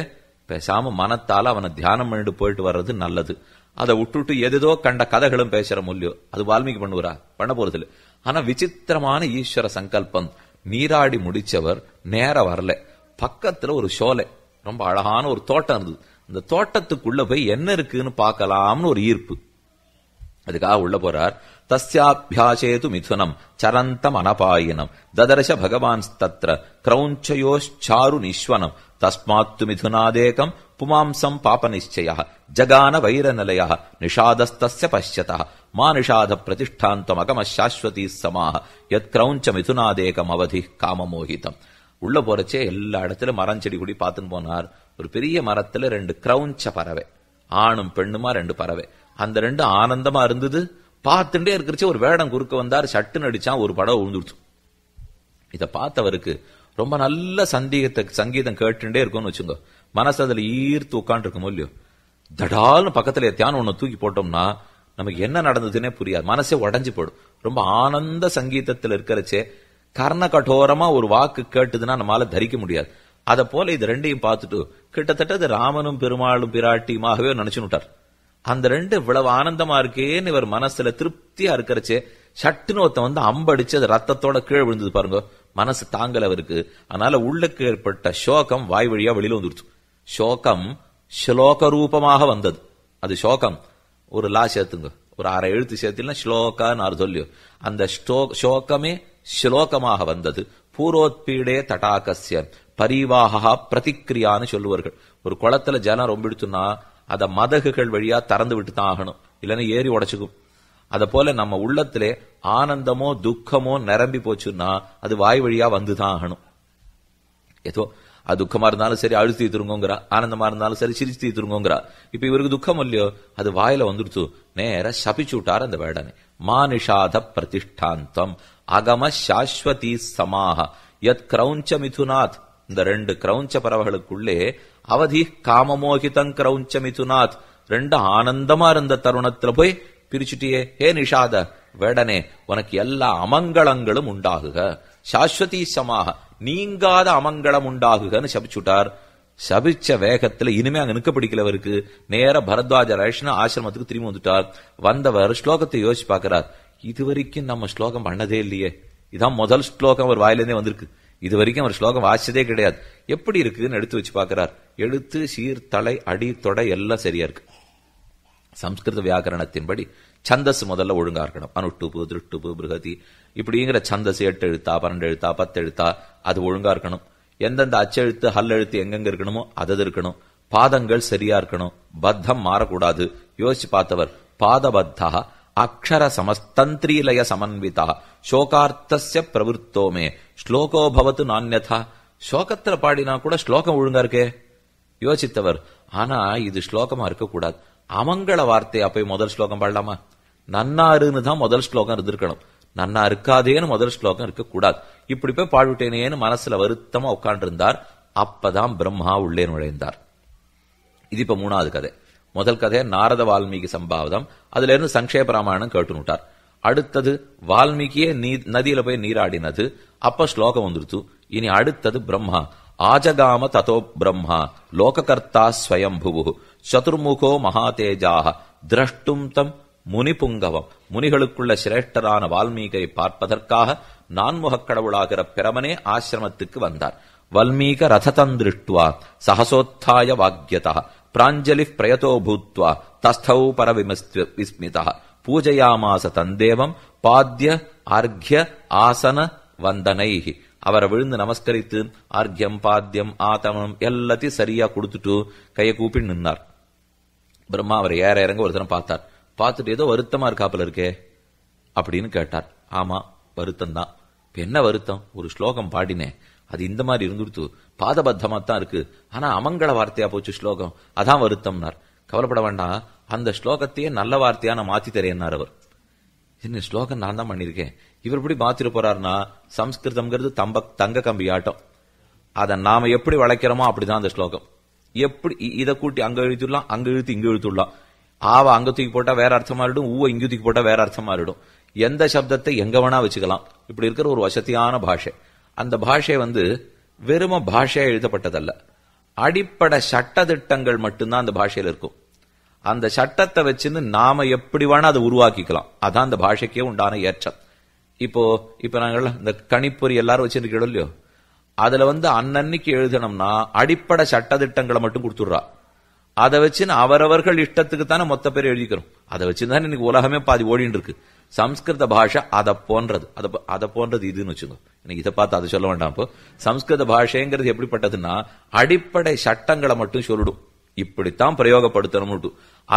பேசாம மனத்தால அவனை தியானம் பண்ணிட்டு போயிட்டு வர்றது நல்லது அதை விட்டுட்டு எதுதோ கண்ட கதைகளும் பேசுற மூலியோ அது வால்மீகி பண்ணுவரா பண்ண போறது இல்லை ஆனா விசித்திரமான ஈஸ்வர சங்கல்பம் நீராடி முடிச்சவர் நேர வரல பக்கத்துல ஒரு சோலை ரொம்ப அழகான ஒரு தோட்டம் இருந்தது அந்த தோட்டத்துக்குள்ள போய் என்ன இருக்குன்னு பார்க்கலாம்னு ஒரு ஈர்ப்பு அதுக்காக உள்ள போறார் தஸ்யாபியாசேது மிதுனம் சரந்தம் அனபாயினம் ததரச பகவான் தத்ர கிரௌஞ்சயோஷாரு நிஸ்வனம் தஸ்மாத்து மிதுனாதேகம் புமாம்சம் பாப நிச்சய ஜகான வைரநிலைய நிஷாதஸ்தஸ்ய பஷ்யத மா நிஷாத பிரதிஷ்டாந்தமகம சாஸ்வதி சமாக யத் கிரௌஞ்ச மிதுனாதேகம் அவதி காமமோகிதம் உள்ள போறச்சே எல்லா இடத்துல மரம் செடி கொடி பார்த்துன்னு போனார் ஒரு பெரிய மரத்துல ரெண்டு கிரௌஞ்ச பறவை ஆணும் பெண்ணுமா ரெண்டு பறவை அந்த ரெண்டு ஆனந்தமா இருந்தது பார்த்துட்டே இருக்கிறச்சு ஒரு வேடம் குறுக்க வந்தார் சட்டுன்னு அடிச்சான் ஒரு படம் விழுந்துடுச்சு இதை பார்த்தவருக்கு ரொம்ப நல்ல சந்தேகத்தை சங்கீதம் கேட்டுட்டே இருக்கும்னு வச்சுங்க மனசு அதுல ஈர்த்து உட்காந்துருக்குமோ இல்லையோ தடால்னு பக்கத்துல தியானம் ஒண்ணு தூக்கி போட்டோம்னா நமக்கு என்ன நடந்ததுன்னே புரியாது மனசே உடஞ்சு போடும் ரொம்ப ஆனந்த சங்கீதத்தில் இருக்கிறச்சே கர்ண கடோரமா ஒரு வாக்கு கேட்டுதுன்னா நம்மளால தரிக்க முடியாது அதை போல இது ரெண்டையும் பார்த்துட்டு கிட்டத்தட்ட அது ராமனும் பெருமாளும் பிராட்டியுமாகவே நினைச்சு விட்டார் அந்த ரெண்டு இவ்வளவு ஆனந்தமா இருக்கேன்னு இவர் மனசுல திருப்தியா இருக்கிறச்சு சட்டுன்னு ஒருத்த வந்து அம்படிச்சு அது ரத்தத்தோட கீழே விழுந்தது பாருங்க மனசு தாங்கல அவருக்கு அதனால உள்ளுக்கு ஏற்பட்ட சோகம் வாய் வழியா வெளியில வந்துருச்சு சோகம் ஸ்லோக ரூபமாக வந்தது அது சோகம் ஒரு லா சேர்த்துங்க ஒரு அரை எழுத்து சேர்த்தினா ஸ்லோகான்னு ஆறு சொல்லியோ அந்த ஸ்லோகமே ஸ்லோகமாக வந்தது பூரோத்பீடே தடாகசிய பரிவாகா பிரதிக்ரியான்னு சொல்லுவார்கள் ஒரு குளத்துல ஜனம் ரொம்ப எடுத்துன்னா அதை மதகுகள் வழியா திறந்து விட்டு தான் ஆகணும் இல்லைன்னா ஏறி உடச்சுக்கும் அத போல நம்ம உள்ளத்திலே ஆனந்தமோ துக்கமோ நிரம்பி போச்சுன்னா அது வாய் வழியா வந்துதான் ஆகணும் ஏதோ துக்கமா இருந்தாலும் சரி அழுத்தி தீர்த்துருங்கிறா ஆனந்தமா இருந்தாலும் சரி சிரிச்சு தீர்த்துருங்கிறா இப்ப இவருக்கு துக்கம் இல்லையோ அது வாயில வந்துருச்சு நேர சபிச்சு விட்டார் அந்த வேடனை மானிஷாத பிரதிஷ்டாந்தம் அகம சாஸ்வதி சமாக யத் கிரௌஞ்ச மிதுநாத் இந்த ரெண்டு கிரௌஞ்ச பறவைகளுக்குள்ளே அவதி காமமோகிதம் கிரௌஞ்ச மிதுநாத் ரெண்டு ஆனந்தமா இருந்த தருணத்துல போய் பிரிச்சுட்டியே ஹே நிஷாத வேடனே உனக்கு எல்லா அமங்கலங்களும் உண்டாகுக சாஸ்வதி சமாக நீங்காத அமங்கலம் உண்டாகுகன்னு சபிச்சுட்டார் சபிச்ச வேகத்துல இனிமே அங்க நிக்க அவருக்கு நேர பரத்வாஜ ரஷ்ண ஆசிரமத்துக்கு திரும்பி வந்துட்டார் வந்தவர் ஸ்லோகத்தை யோசிச்சு பாக்குறார் இது வரைக்கும் நம்ம ஸ்லோகம் பண்ணதே இல்லையே இதான் முதல் ஸ்லோகம் அவர் வாயிலேருந்தே வந்திருக்கு இது வரைக்கும் அவர் ஸ்லோகம் வாசிச்சதே கிடையாது எப்படி இருக்குன்னு எடுத்து வச்சு பாக்குறார் எழுத்து சீர்தலை அடி தொடை எல்லாம் சரியா இருக்கு சம்ஸ்கிருத வியாக்கரணத்தின்படி சந்தஸ் முதல்ல ஒழுங்கா இருக்கணும் அனுட்டுப்பு திருட்டுப்பு பிருகதி இப்படிங்கிற சந்தஸ் எட்டு எழுத்தா பன்னெண்டு எழுத்தா பத்து எழுத்தா அது ஒழுங்கா இருக்கணும் எந்தெந்த அச்செழுத்து ஹல்லெழுத்து எங்கெங்க இருக்கணுமோ அது இருக்கணும் பாதங்கள் சரியா இருக்கணும் பத்தம் மாறக்கூடாது யோசிச்சு பார்த்தவர் பாதபத்தா அக்ஷர சமஸ்தந்திரீலய சமன்விதா சோகார்த்தசிய பிரவருத்தோமே ஸ்லோகோ பவத்து நான்யதா ஸ்லோகத்துல பாடினா கூட ஸ்லோகம் ஒழுங்கா இருக்கே யோசித்தவர் ஆனா இது ஸ்லோகமா இருக்கக்கூடாது அமங்கள வார்த்தை அப்ப முதல் ஸ்லோகம் பாடலாமா நன்னாருன்னு தான் முதல் ஸ்லோகம் இருந்திருக்கணும் நன்னா இருக்காதேன்னு முதல் ஸ்லோகம் இருக்கக்கூடாது இப்படி போய் பாடுவிட்டேனேன்னு மனசுல வருத்தமா உட்காண்டிருந்தார் அப்பதான் பிரம்மா உள்ளே நுழைந்தார் இது இப்ப மூணாவது கதை முதல் கதை நாரத வால்மீகி சம்பாவதம் அதுல இருந்து சங்கேபராமாயணம் கேட்டுனுட்டார் அடுத்தது வால்மீகியே நீ நதியில போய் நீராடினது அப்ப ஸ்லோகம் வந்துருத்து இனி அடுத்தது பிரம்மா ஆஜகாம ததோ பிரம்மா லோககர்த்தா ஸ்வயம்புவு சதுர்முகோ மகாதேஜாக திரஷ்டும் தம் முனிபுங்கவம் முனிகளுக்குள்ள சிரேஷ்டரான வால்மீகை பார்ப்பதற்காக நான்முகக் கடவுளாகிற பிரமனே ஆசிரமத்துக்கு வந்தார் வல்மீக ரததம் திருஷ்டுவா சகசோத்தாய வாக்கியதா பிராஞ்சலி பிரயதோ பூத்வா தஸ்தௌ பர விஸ்மிதா பூஜையாமாச தந்தேவம் பாத்திய ஆர்கிய ஆசன வந்தனைகி அவரை விழுந்து நமஸ்கரித்து ஆர்கியம் பாத்தியம் ஆத்தமம் எல்லாத்தையும் சரியா கொடுத்துட்டு கையை கூப்பி நின்னார் பிரம்மா அவர் ஏற இறங்க ஒருத்தனை பார்த்தார் பார்த்துட்டு ஏதோ வருத்தமா இருக்காப்புல இருக்கே அப்படின்னு கேட்டார் ஆமா வருத்தம் தான் என்ன வருத்தம் ஒரு ஸ்லோகம் பாடினேன் அது இந்த மாதிரி இருந்துடுத்து பாதபத்தமா தான் இருக்கு ஆனா அமங்கல வார்த்தையா போச்சு ஸ்லோகம் அதான் வருத்தம்னார் கவலைப்பட வேண்டாம் அந்த ஸ்லோகத்தையே நல்ல வார்த்தையா நான் மாத்தி தரேன்னார் அவர் என்ன ஸ்லோகம் நான் தான் பண்ணியிருக்கேன் இவர் இப்படி மாத்திட்டு போறாருன்னா சம்ஸ்கிருதம்ங்கிறது தம்ப தங்க கம்பி ஆட்டம் அதை நாம எப்படி வளைக்கிறோமோ அப்படிதான் அந்த ஸ்லோகம் எப்படி இதை கூட்டி அங்க எழுதிடலாம் அங்க இழுத்து இங்க இழுத்துடலாம் ஆவா அங்க தூக்கி போட்டா வேற அர்த்தம் மாறிடும் ஊவ இங்க தூக்கி போட்டா வேற அர்த்தம் மாறிடும் எந்த சப்தத்தை எங்க வேணா வச்சுக்கலாம் இப்படி இருக்கிற ஒரு வசதியான பாஷை அந்த பாஷை வந்து வெறும பாஷையா எழுதப்பட்டதல்ல அடிப்படை சட்ட திட்டங்கள் மட்டும்தான் அந்த பாஷையில இருக்கும் அந்த சட்டத்தை வச்சுன்னு நாம எப்படி வேணா அதை உருவாக்கிக்கலாம் அதான் அந்த பாஷைக்கே உண்டான ஏற்றம் இப்போ இப்ப நாங்கள் இந்த கணிப்பொறி எல்லாரும் வச்சிருக்கிறோம் இல்லையோ அதுல வந்து அன்னன்னைக்கு எழுதணும்னா அடிப்படை சட்ட திட்டங்களை மட்டும் கொடுத்துடுறா அதை வச்சு அவரவர்கள் இஷ்டத்துக்கு தானே மொத்த பேர் எழுதிக்கிறோம் அதை வச்சு தானே இன்னைக்கு உலகமே பாதி ஓடிட்டு இருக்கு சம்ஸ்கிருத பாஷை அதை போன்றது அதை அதை போன்றது இதுன்னு வச்சுக்கோ எனக்கு இதை பார்த்து அதை சொல்ல வேண்டாம் இப்போ சம்ஸ்கிருத பாஷைங்கிறது எப்படிப்பட்டதுன்னா அடிப்படை சட்டங்களை மட்டும் சொல்லிடும் இப்படித்தான் பிரயோகப்படுத்தணும்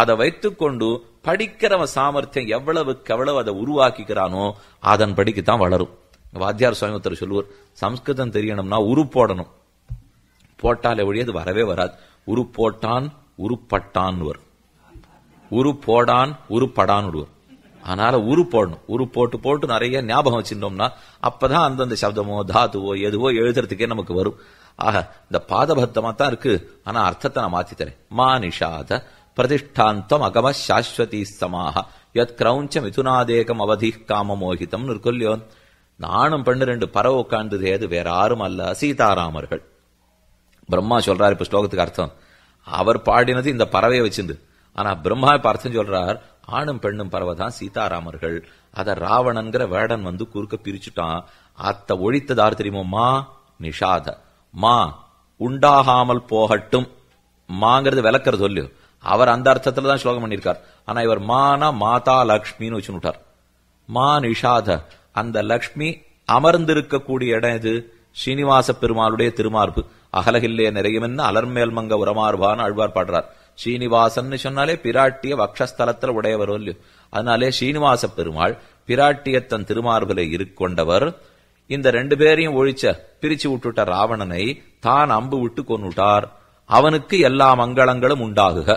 அதை வைத்துக்கொண்டு படிக்கிறவன் சாமர்த்தியம் எவ்வளவுக்கு எவ்வளவு அதை உருவாக்கிக்கிறானோ அதன்படிக்கு தான் வளரும் வாத்தியார் சுவாமி ஒருத்தர் சொல்லுவார் சம்ஸ்கிருதம் தெரியணும்னா உரு போடணும் போட்டால் எவ்வளியது வரவே வராது உரு போட்டான் உருப்பட்டான் உரு போடான் உருப்படான் அதனால உரு போடணும் உரு போட்டு போட்டு நிறைய ஞாபகம் வச்சிருந்தோம்னா அப்பதான் அந்தந்த சப்தமோ தாத்துவோ எதுவோ எழுதுறதுக்கே நமக்கு வரும் ஆக இந்த பாதபத்தமா தான் இருக்கு ஆனா அர்த்தத்தை நான் மாத்தி தரேன் மானிஷாத பிரதிஷ்டாந்தம் அகம சாஸ்வதி சமாக யத் கிரௌஞ்ச மிதுனாதேகம் அவதி காம காமமோகிதம் நிற்குல்யோன் நானும் ரெண்டு பறவை உட்கார்ந்தது ஏது வேற யாரும் அல்ல சீதாராமர்கள் பிரம்மா சொல்றாரு இப்ப ஸ்லோகத்துக்கு அர்த்தம் அவர் பாடினது இந்த பறவையை வச்சிருந்து ஆனா பிரம்மா இப்ப அர்த்தம் சொல்றார் ஆணும் பெண்ணும் பறவை தான் சீதாராமர்கள் அத ராவணன்கிற வேடன் வந்து குறுக்க பிரிச்சுட்டான் அத்த ஒழித்தது யார் தெரியுமோ மா நிஷாத மா உண்டாகாமல் போகட்டும் மாங்கிறது விளக்கிற சொல்லு அவர் அந்த அர்த்தத்துல தான் ஸ்லோகம் பண்ணியிருக்கார் ஆனா இவர் மானா மாதா லக்ஷ்மின்னு வச்சுன்னு விட்டார் மா நிஷாத அந்த லக்ஷ்மி அமர்ந்திருக்கக்கூடிய இடம் இது சீனிவாச பெருமாளுடைய திருமார்பு அகலகில்லே நிறையமென்னு அலர்மேல் மங்க உரமாறுவான்னு அழ்வார் பாடுறார் சீனிவாசன் சொன்னாலே பிராட்டிய வக்ஷஸ்தலத்துல உடையவர் இல்லையோ அதனாலே ஸ்ரீனிவாச பெருமாள் பிராட்டியத்தன் தன் திருமார்பில இருக்கொண்டவர் இந்த ரெண்டு பேரையும் ஒழிச்ச பிரிச்சு விட்டுட்ட ராவணனை தான் அம்பு விட்டு கொண்டுட்டார் அவனுக்கு எல்லா மங்களங்களும் உண்டாகுக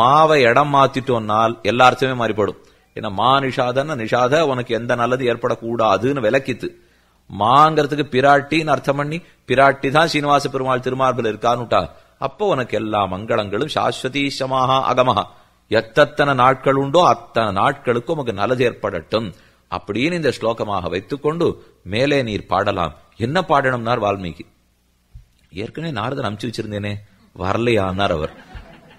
மாவை இடம் மாத்திட்டோம்னால் எல்லா மாறிப்படும் ஏன்னா மா நிஷாதன்னு நிஷாத உனக்கு எந்த நல்லது ஏற்படக்கூடாதுன்னு விளக்கித்து மாங்கிறதுக்கு பிராட்டின்னு அர்த்தம் பண்ணி பிராட்டி தான் சீனிவாச பெருமாள் திருமார்பில் இருக்கான்னுட்டா அப்போ உனக்கு எல்லா மங்களங்களும் சாஸ்வதீசமாக அகமாக எத்தனை நாட்கள் உண்டோ அத்தனை நாட்களுக்கும் உனக்கு நல்லது ஏற்படட்டும் அப்படின்னு இந்த ஸ்லோகமாக வைத்துக்கொண்டு மேலே நீர் பாடலாம் என்ன பாடணும்னார் வால்மீகி ஏற்கனவே நாரதன் அமுச்சு வச்சிருந்தேனே வரலையானார் அவர்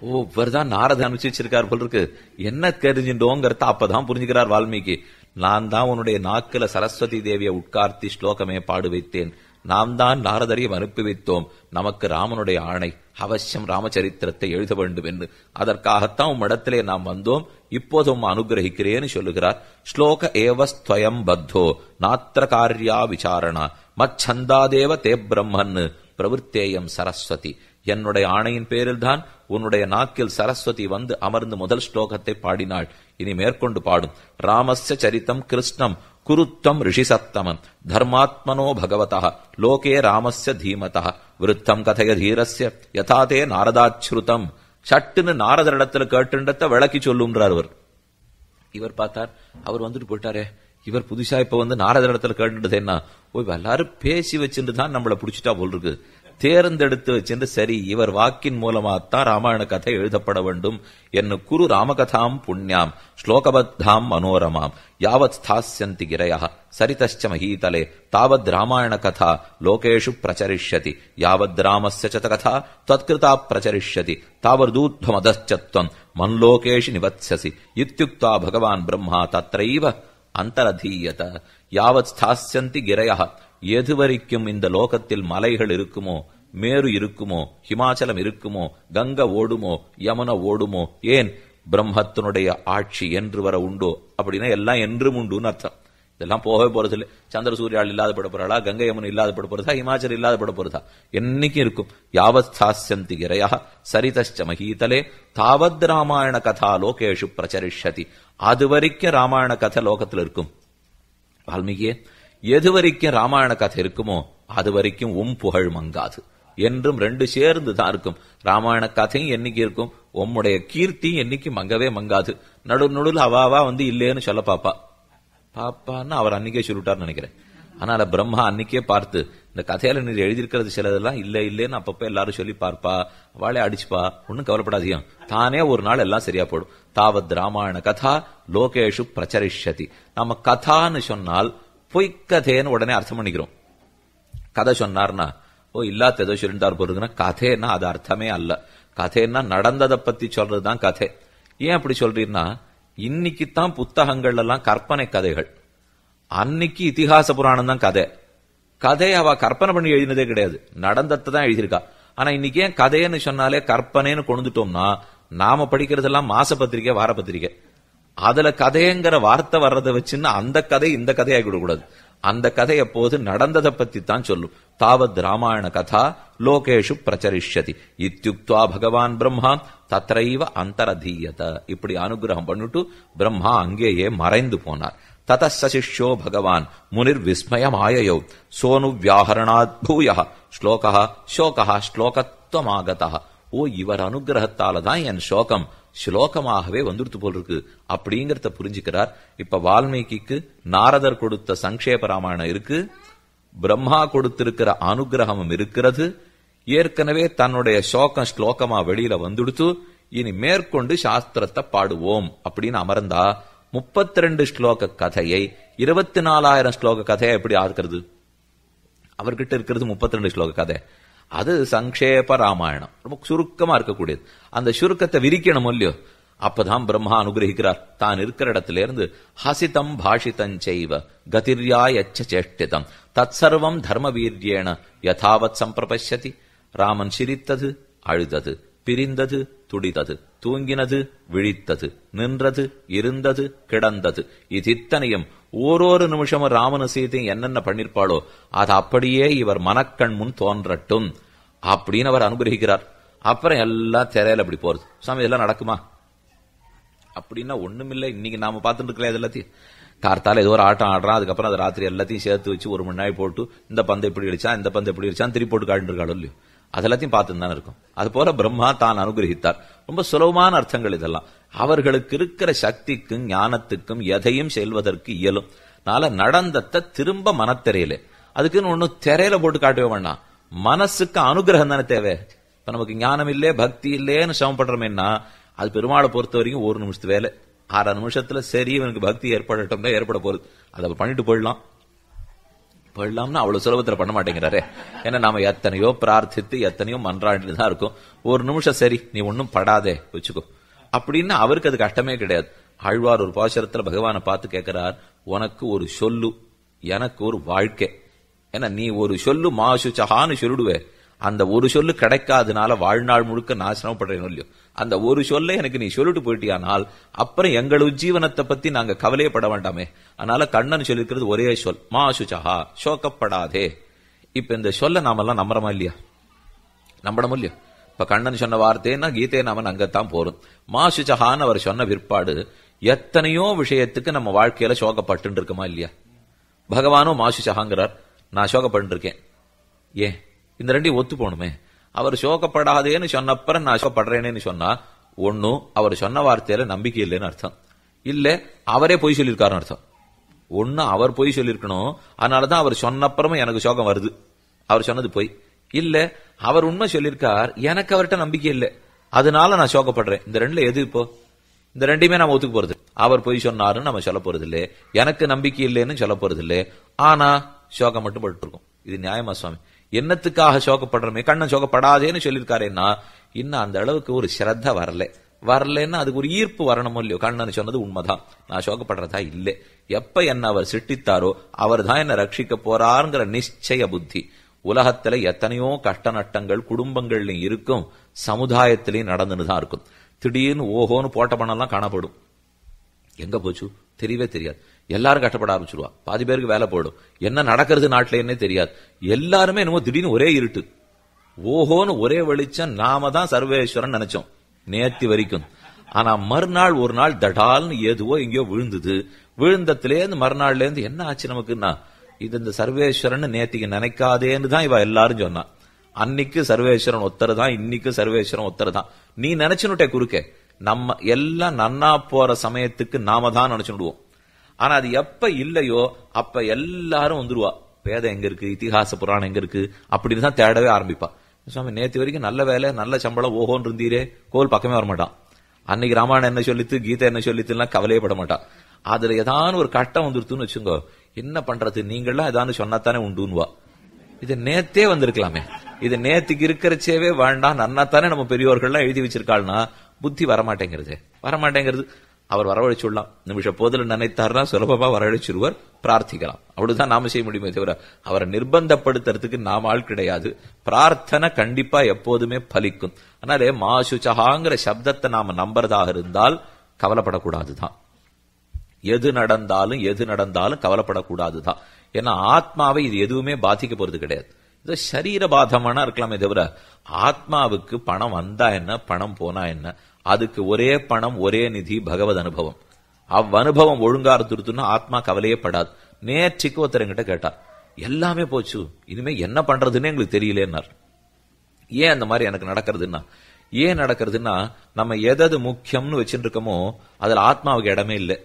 ஓ இவர்தான் நாரத அனுசரிச்சிருக்கார் போல் இருக்கு என்ன தெரிஞ்சுட்டோங்கிறத அப்பதான் புரிஞ்சுக்கிறார் வால்மீகி நான் தான் உன்னுடைய நாக்கில சரஸ்வதி தேவியை உட்கார்த்தி ஸ்லோகமே பாடு வைத்தேன் நாம் தான் நாரதரையும் அனுப்பி வைத்தோம் நமக்கு ராமனுடைய ஆணை அவசியம் ராமச்சரித்திரத்தை எழுத வேண்டும் என்று அதற்காகத்தான் உம்மிடத்திலே நாம் வந்தோம் இப்போது உம் அனுகிரகிக்கிறேன் சொல்லுகிறார் ஸ்லோக ஏவஸ்துவயம் பத்தோ நாத்திர காரியா விசாரணா மச்சந்தாதேவ தே பிரம்மன் பிரவருத்தேயம் சரஸ்வதி என்னுடைய ஆணையின் பேரில்தான் உன்னுடைய நாக்கில் சரஸ்வதி வந்து அமர்ந்து முதல் ஸ்லோகத்தை பாடினாள் இனி மேற்கொண்டு பாடும் ராமஸ்ய சரித்தம் கிருஷ்ணம் குருத்தம் ரிஷிசத்தமம் தர்மாத்மனோ பகவதா லோகே ராமஸ்ய தீமதா விருத்தம் கதைய தீரஸ்ய யதாதே நாரதாச்சுருத்தம் சட்டுன்னு நாரதரிடத்துல கேட்டுன்றத விளக்கி சொல்லுன்றார் அவர் இவர் பார்த்தார் அவர் வந்துட்டு போயிட்டாரே இவர் புதுசா இப்ப வந்து நாரதரிடத்துல கேட்டுட்டது என்ன ஓய் எல்லாரும் பேசி வச்சுட்டு தான் நம்மளை பிடிச்சிட்டா போல் இருக்கு தேர்ந்தெடுத்து வச்சிருந்து சரி இவர் வாக்கின் மூலமாகத்தான் ராமாயண கதை எழுதப்பட வேண்டும் என்ன குரு ராமகதாம் புண்ணியாம் ஸ்லோகபத்தாம் மனோரமாம் யாவத் ஸ்தாஸ்யந்தி கிரையா சரிதச்ச மகீதலே தாவத் ராமாயண கதா லோகேஷு பிரச்சரிஷ்யதி யாவத் ராமஸ்ய சத கதா தத்கிருதா பிரச்சரிஷ்யதி தாவர்தூத்வமதச்சத்வம் மன்லோகேஷு நிவத்சசி இத்தியுக்தா பகவான் பிரம்மா தத்ரைவ அந்தரதீயத யாவத் ஸ்தாஸ்யந்தி கிரையா எதுவரைக்கும் இந்த லோகத்தில் மலைகள் இருக்குமோ மேரு இருக்குமோ ஹிமாச்சலம் இருக்குமோ கங்க ஓடுமோ யமுன ஓடுமோ ஏன் பிரம்மத்தினுடைய ஆட்சி என்று வர உண்டோ அப்படின்னா எல்லாம் என்றும் உண்டுன்னு அர்த்தம் இதெல்லாம் போகவே போறது இல்லை சந்திர சூரியால் இல்லாத பட போறாளா கங்கை யமுனை இல்லாத பட போறதா இமாச்சல் இல்லாத பட போறதா என்னைக்கும் இருக்கும் யாவத்தாசந்தி கிரையா சரிதஷ்ட மகீதலே தாவத் ராமாயண கதா லோகேஷு பிரச்சரிஷதி அது வரைக்கும் ராமாயண கதை லோகத்துல இருக்கும் வால்மீகியே எது வரைக்கும் ராமாயண கதை இருக்குமோ அது வரைக்கும் உம் புகழ் மங்காது என்றும் ரெண்டு சேர்ந்து தான் இருக்கும் ராமாயண கதையும் என்னைக்கு இருக்கும் உம்முடைய கீர்த்தியும் என்னைக்கு மங்கவே மங்காது நடு நடுவில் அவாவா வந்து இல்லேன்னு சொல்ல பாப்பா பாப்பான்னு அவர் அன்னைக்கே சொல்லிட்டார்னு நினைக்கிறேன் அதனால பிரம்மா அன்னைக்கே பார்த்து இந்த கதையில நீர் எழுதியிருக்கிறது சிலதெல்லாம் இல்ல இல்லைன்னு அப்பப்ப எல்லாரும் சொல்லி பார்ப்பா வாழை அடிச்சுப்பா ஒன்னும் கவலைப்படாதியம் தானே ஒரு நாள் எல்லாம் சரியா போடும் தாவத் ராமாயண கதா லோகேஷு பிரச்சரிஷதி நம்ம கதான்னு சொன்னால் பொய்க்கதைன்னு உடனே அர்த்தம் பண்ணிக்கிறோம் கதை சொன்னார்னா ஓ இல்லாத ஏதோ சொல்லிட்டார் போறதுன்னா கதைன்னா அது அர்த்தமே அல்ல கதைன்னா நடந்ததை பத்தி சொல்றதுதான் கதை ஏன் அப்படி சொல்றீங்கன்னா இன்னைக்கு தான் புத்தகங்கள் எல்லாம் கற்பனை கதைகள் அன்னைக்கு இத்திஹாச புராணம் தான் கதை கதை அவ கற்பனை பண்ணி எழுதினதே கிடையாது நடந்தத்தை தான் எழுதியிருக்கா ஆனா இன்னைக்கு ஏன் கதைன்னு சொன்னாலே கற்பனைன்னு கொண்டுட்டோம்னா நாம படிக்கிறதெல்லாம் மாச பத்திரிக்கை வார பத்திரிக்கை அதுல கதைங்கிற வார்த்தை வர்றதை வச்சுன்னா அந்த கதை இந்த கதையாகிவிடக்கூடாது அந்த கதை எப்போது நடந்ததை பத்தி தான் சொல்லும் தாவத் ராமாயண கதா லோகேஷு பிரச்சரிஷதி இத்தியுக்துவா பகவான் பிரம்மா தத்தைவ அந்தரதீயத இப்படி அனுகிரகம் பண்ணிட்டு பிரம்மா அங்கேயே மறைந்து போனார் தத சசிஷ்யோ తత సశిష్యో భగవాన్ మునిర్విస్మయమాయయౌ సోను వ్యాహరణాద్భూయ ஸ்லோகா శోక ஓ இவர் ఇవర్ தான் என் சோகம் ஸ்லோகமாகவே வந்துடுத்து போல் இருக்கு அப்படிங்கறத புரிஞ்சுக்கிறார் இப்ப வால்மீகிக்கு நாரதர் கொடுத்த சங்கேப ராமாயணம் இருக்கு பிரம்மா கொடுத்திருக்கிற அனுகிரகமும் இருக்கிறது ஏற்கனவே தன்னுடைய சோகம் ஸ்லோகமா வெளியில வந்துடுத்து இனி மேற்கொண்டு சாஸ்திரத்தை பாடுவோம் அப்படின்னு அமர்ந்தா முப்பத்தி ரெண்டு ஸ்லோக கதையை இருபத்தி நாலாயிரம் ஸ்லோக கதையை எப்படி ஆக்குறது அவர்கிட்ட இருக்கிறது முப்பத்தி ரெண்டு ஸ்லோக கதை அது சங்கேப ராமாயணம் ரொம்ப சுருக்கமா இருக்கக்கூடியது அந்த சுருக்கத்தை விரிக்கணும் இல்லையோ அப்பதான் பிரம்மா அனுகிரகிக்கிறார் தான் இருக்கிற இடத்துல இருந்து ஹசிதம் பாஷிதஞ்செய்வ கதிர்யா எச்ச சேஷ்டிதம் தத் சர்வம் தர்ம தர்மவீரியேன யதாவத் சம்பிரபஷதி ராமன் சிரித்தது அழுதது பிரிந்தது துடித்தது தூங்கினது விழித்தது நின்றது இருந்தது கிடந்தது இது இத்தனையும் ஓரொரு நிமிஷமும் ராமனு சீதையும் என்னென்ன பண்ணிருப்பாளோ அது அப்படியே இவர் மனக்கண் முன் தோன்றட்டும் அப்படின்னு அவர் அனுகிரகிக்கிறார் அப்புறம் எல்லாம் திரையில அப்படி போறது சாமி இதெல்லாம் நடக்குமா அப்படின்னா ஒண்ணுமில்லை இன்னைக்கு நாம பாத்துட்டு இருக்கலாம் எல்லாத்தையும் கார்த்தால ஏதோ ஒரு ஆட்டம் ஆடுறான் அதுக்கப்புறம் அது ராத்திரி எல்லாத்தையும் சேர்த்து வச்சு ஒரு மணி நாய் போட்டு இந்த பந்தை எப்படி அடிச்சா இந்த பந்தை எப்படி அடிச்சான் திருப்பி போட்டு காட்டுருக்காளோ இல்லையோ அது எல்லாத்தையும் பார்த்துன்னு தானே இருக்கும் அது போல பிரம்மா தான் அனுகிரகித்தார் ரொம்ப சுலபமான அர்த்தங்கள் இதெல்லாம் அவர்களுக்கு இருக்கிற சக்திக்கும் ஞானத்துக்கும் எதையும் செல்வதற்கு இயலும் அதனால நடந்தத்தை திரும்ப மனத்திரையில அதுக்குன்னு ஒண்ணு திரையில போட்டு காட்டவே வேண்டாம் மனசுக்கு அனுகிரகம் தானே தேவை இப்ப நமக்கு ஞானம் இல்லே பக்தி இல்லையேன்னு சிரமப்படுறோம்னா அது பெருமாளை பொறுத்த வரைக்கும் ஒரு நிமிஷத்து வேலை ஆறு நிமிஷத்துல சரி இவனுக்கு பக்தி ஏற்படட்டும்னா ஏற்பட போகுது அதை பண்ணிட்டு போயிடலாம் பண்ணலாம்னா அவ்வளவு சுலபத்தில் பண்ண மாட்டேங்கிறாரு ஏன்னா நாம எத்தனையோ பிரார்த்தித்து எத்தனையோ மன்றாண்டு தான் இருக்கும் ஒரு நிமிஷம் சரி நீ ஒன்னும் படாதே வச்சுக்கோ அப்படின்னு அவருக்கு அது கஷ்டமே கிடையாது ஆழ்வார் ஒரு பாசரத்துல பகவானை பார்த்து கேட்கிறார் உனக்கு ஒரு சொல்லு எனக்கு ஒரு வாழ்க்கை ஏன்னா நீ ஒரு சொல்லு மாசு சஹான்னு சொல்லிடுவே அந்த ஒரு சொல்லு கிடைக்காதனால வாழ்நாள் முழுக்க நாசனப்படுறேன் இல்லையோ அந்த ஒரு சொல்ல எனக்கு நீ சொல்லிட்டு போயிட்டியானால் அப்புறம் எங்கள் ஜீவனத்தை பத்தி நாங்க கவலையப்பட வேண்டாமே அதனால கண்ணன் சொல்லிருக்கிறது ஒரே சொல் மா சுச்சஹா சோக்கப்படாதே இப்ப இந்த சொல்ல நாமெல்லாம் நம்புறோமா இல்லையா நம்பணும் இல்லையா இப்ப கண்ணன் சொன்ன வார்த்தைன்னா கீதையை நாமன் அங்கத்தான் போறோம் மா சுச்சஹான்னு அவர் சொன்ன விற்பாடு எத்தனையோ விஷயத்துக்கு நம்ம வாழ்க்கையில சோகப்பட்டு இருக்குமா இல்லையா பகவானும் மாசு சகாங்கிறார் நான் சோகப்பட்டு இருக்கேன் ஏன் இந்த ரெண்டையும் ஒத்து போகணுமே அவர் சோகப்படாதேன்னு அப்புறம் நான் சோகப்படுறேனேன்னு சொன்னா ஒன்னும் அவர் சொன்ன வார்த்தையில நம்பிக்கை இல்லைன்னு அர்த்தம் இல்ல அவரே பொய் சொல்லியிருக்காருன்னு அர்த்தம் ஒன்னு அவர் பொய் சொல்லியிருக்கணும் அதனாலதான் அவர் சொன்னப்புறமும் எனக்கு சோகம் வருது அவர் சொன்னது பொய் இல்ல அவர் உண்மை சொல்லியிருக்கார் எனக்கு அவர்கிட்ட நம்பிக்கை இல்லை அதனால நான் சோகப்படுறேன் இந்த ரெண்டுல எது இப்போ இந்த ரெண்டுமே நம்ம ஒத்துக்க போறது அவர் பொய் சொன்னாருன்னு நம்ம சொல்ல போறது இல்லை எனக்கு நம்பிக்கை இல்லைன்னு சொல்ல போறது இல்லை ஆனா சோகம் மட்டும் போட்டு இருக்கும் இது நியாயமா சுவாமி என்னத்துக்காக சோகப்படுறமே கண்ணன் சோகப்படாதேன்னு சொல்லியிருக்காருன்னா இன்னும் அந்த அளவுக்கு ஒரு சிரத்த வரல வரலன்னா அதுக்கு ஒரு ஈர்ப்பு வரணுமோ இல்லையோ கண்ணன் சொன்னது உண்மைதான் நான் சோகப்படுறதா இல்லை எப்ப என்ன அவர் சிட்டித்தாரோ அவர் தான் என்ன ரட்சிக்க போறாருங்கிற நிச்சய புத்தி உலகத்துல எத்தனையோ கஷ்ட நட்டங்கள் குடும்பங்கள்லயும் இருக்கும் சமுதாயத்திலையும் நடந்துன்னு தான் இருக்கும் திடீர்னு ஓஹோன்னு போட்ட பணம்லாம் காணப்படும் எங்க போச்சு தெரியவே தெரியாது எல்லாரும் கஷ்டப்பட ஆரம்பிச்சிருவா பாதி பேருக்கு வேலை போயிடும் என்ன நடக்கிறது நாட்டில் என்ன தெரியாது எல்லாருமே என்னமோ திடீர்னு ஒரே இருட்டு ஓஹோன்னு ஒரே வெளிச்சம் நாம தான் சர்வேஸ்வரன் நினைச்சோம் நேர்த்தி வரைக்கும் ஆனா மறுநாள் ஒரு நாள் தடால்னு ஏதுவோ எங்கேயோ விழுந்தது விழுந்தத்திலேருந்து மறுநாள்ல இருந்து என்ன ஆச்சு நமக்குன்னா இது இந்த சர்வேஸ்வரன் நேத்திக்கு நினைக்காதேன்னு தான் இவ எல்லாரும் சொன்னா அன்னைக்கு சர்வேஸ்வரன் ஒத்தர் தான் இன்னைக்கு சர்வேஸ்வரன் ஒத்தர் தான் நீ நினைச்சுனுட்டே குறுக்கே நம்ம எல்லாம் நன்னா போற சமயத்துக்கு நாம தான் நினைச்சுடுவோம் ஆனா அது எப்ப இல்லையோ அப்ப எல்லாரும் வந்துருவா வேதம் எங்க இருக்கு இத்திஹாச புராணம் எங்க இருக்கு அப்படின்னு தான் தேடவே ஆரம்பிப்பா சுவாமி நேற்று வரைக்கும் நல்ல வேலை நல்ல சம்பளம் ஓஹோன்னு இருந்தீரே கோவில் பக்கமே வரமாட்டான் அன்னைக்கு ராமாயணம் என்ன சொல்லித்து கீதை என்ன சொல்லித்துலாம் கவலையே பட மாட்டான் அதுல ஏதாவது ஒரு கட்டம் வந்துருத்துன்னு வச்சுங்கோ என்ன பண்றது நீங்களாம் ஏதாவது சொன்னாத்தானே உண்டுன்னுவா இது நேத்தே வந்திருக்கலாமே இது நேத்துக்கு இருக்கிறச்சேவே வேண்டாம் நன்னாத்தானே நம்ம பெரியோர்கள்லாம் எழுதி வச்சிருக்காள்னா புத்தி வரமாட்டேங்கிறது வரமாட்டேங்கிறது அவர் வரவழைச்சுடலாம் நிமிஷ போதில் நினைத்தார்னா சுலபமா வரவழைச்சிருவர் பிரார்த்திக்கலாம் அவ்வளவுதான் நாம செய்ய முடியுமே தவிர அவரை நிர்பந்தப்படுத்துறதுக்கு நாம் ஆள் கிடையாது பிரார்த்தனை கண்டிப்பா எப்போதுமே பலிக்கும் அதனாலே மாசுச்சகாங்கிற சப்தத்தை நாம நம்புறதாக இருந்தால் கவலைப்படக்கூடாதுதான் எது நடந்தாலும் எது நடந்தாலும் கவலைப்படக்கூடாதுதான் ஏன்னா ஆத்மாவை இது எதுவுமே பாதிக்க போறது கிடையாது இது சரீர பாதமானா இருக்கலாமே தவிர ஆத்மாவுக்கு பணம் வந்தா என்ன பணம் போனா என்ன அதுக்கு ஒரே பணம் ஒரே நிதி பகவத் அனுபவம் அவ் அனுபவம் ஒழுங்கா இருந்துருத்துன்னா ஆத்மா கவலையே படாது நேற்றுக்கு ஒருத்தரங்கிட்ட கேட்டார் எல்லாமே போச்சு இனிமே என்ன பண்றதுன்னு எங்களுக்கு தெரியலேன்னார் ஏன் அந்த மாதிரி எனக்கு நடக்கிறதுன்னா ஏன் நடக்கிறதுன்னா நம்ம எதது முக்கியம்னு வச்சுட்டு இருக்கோமோ அதுல ஆத்மாவுக்கு இடமே இல்லை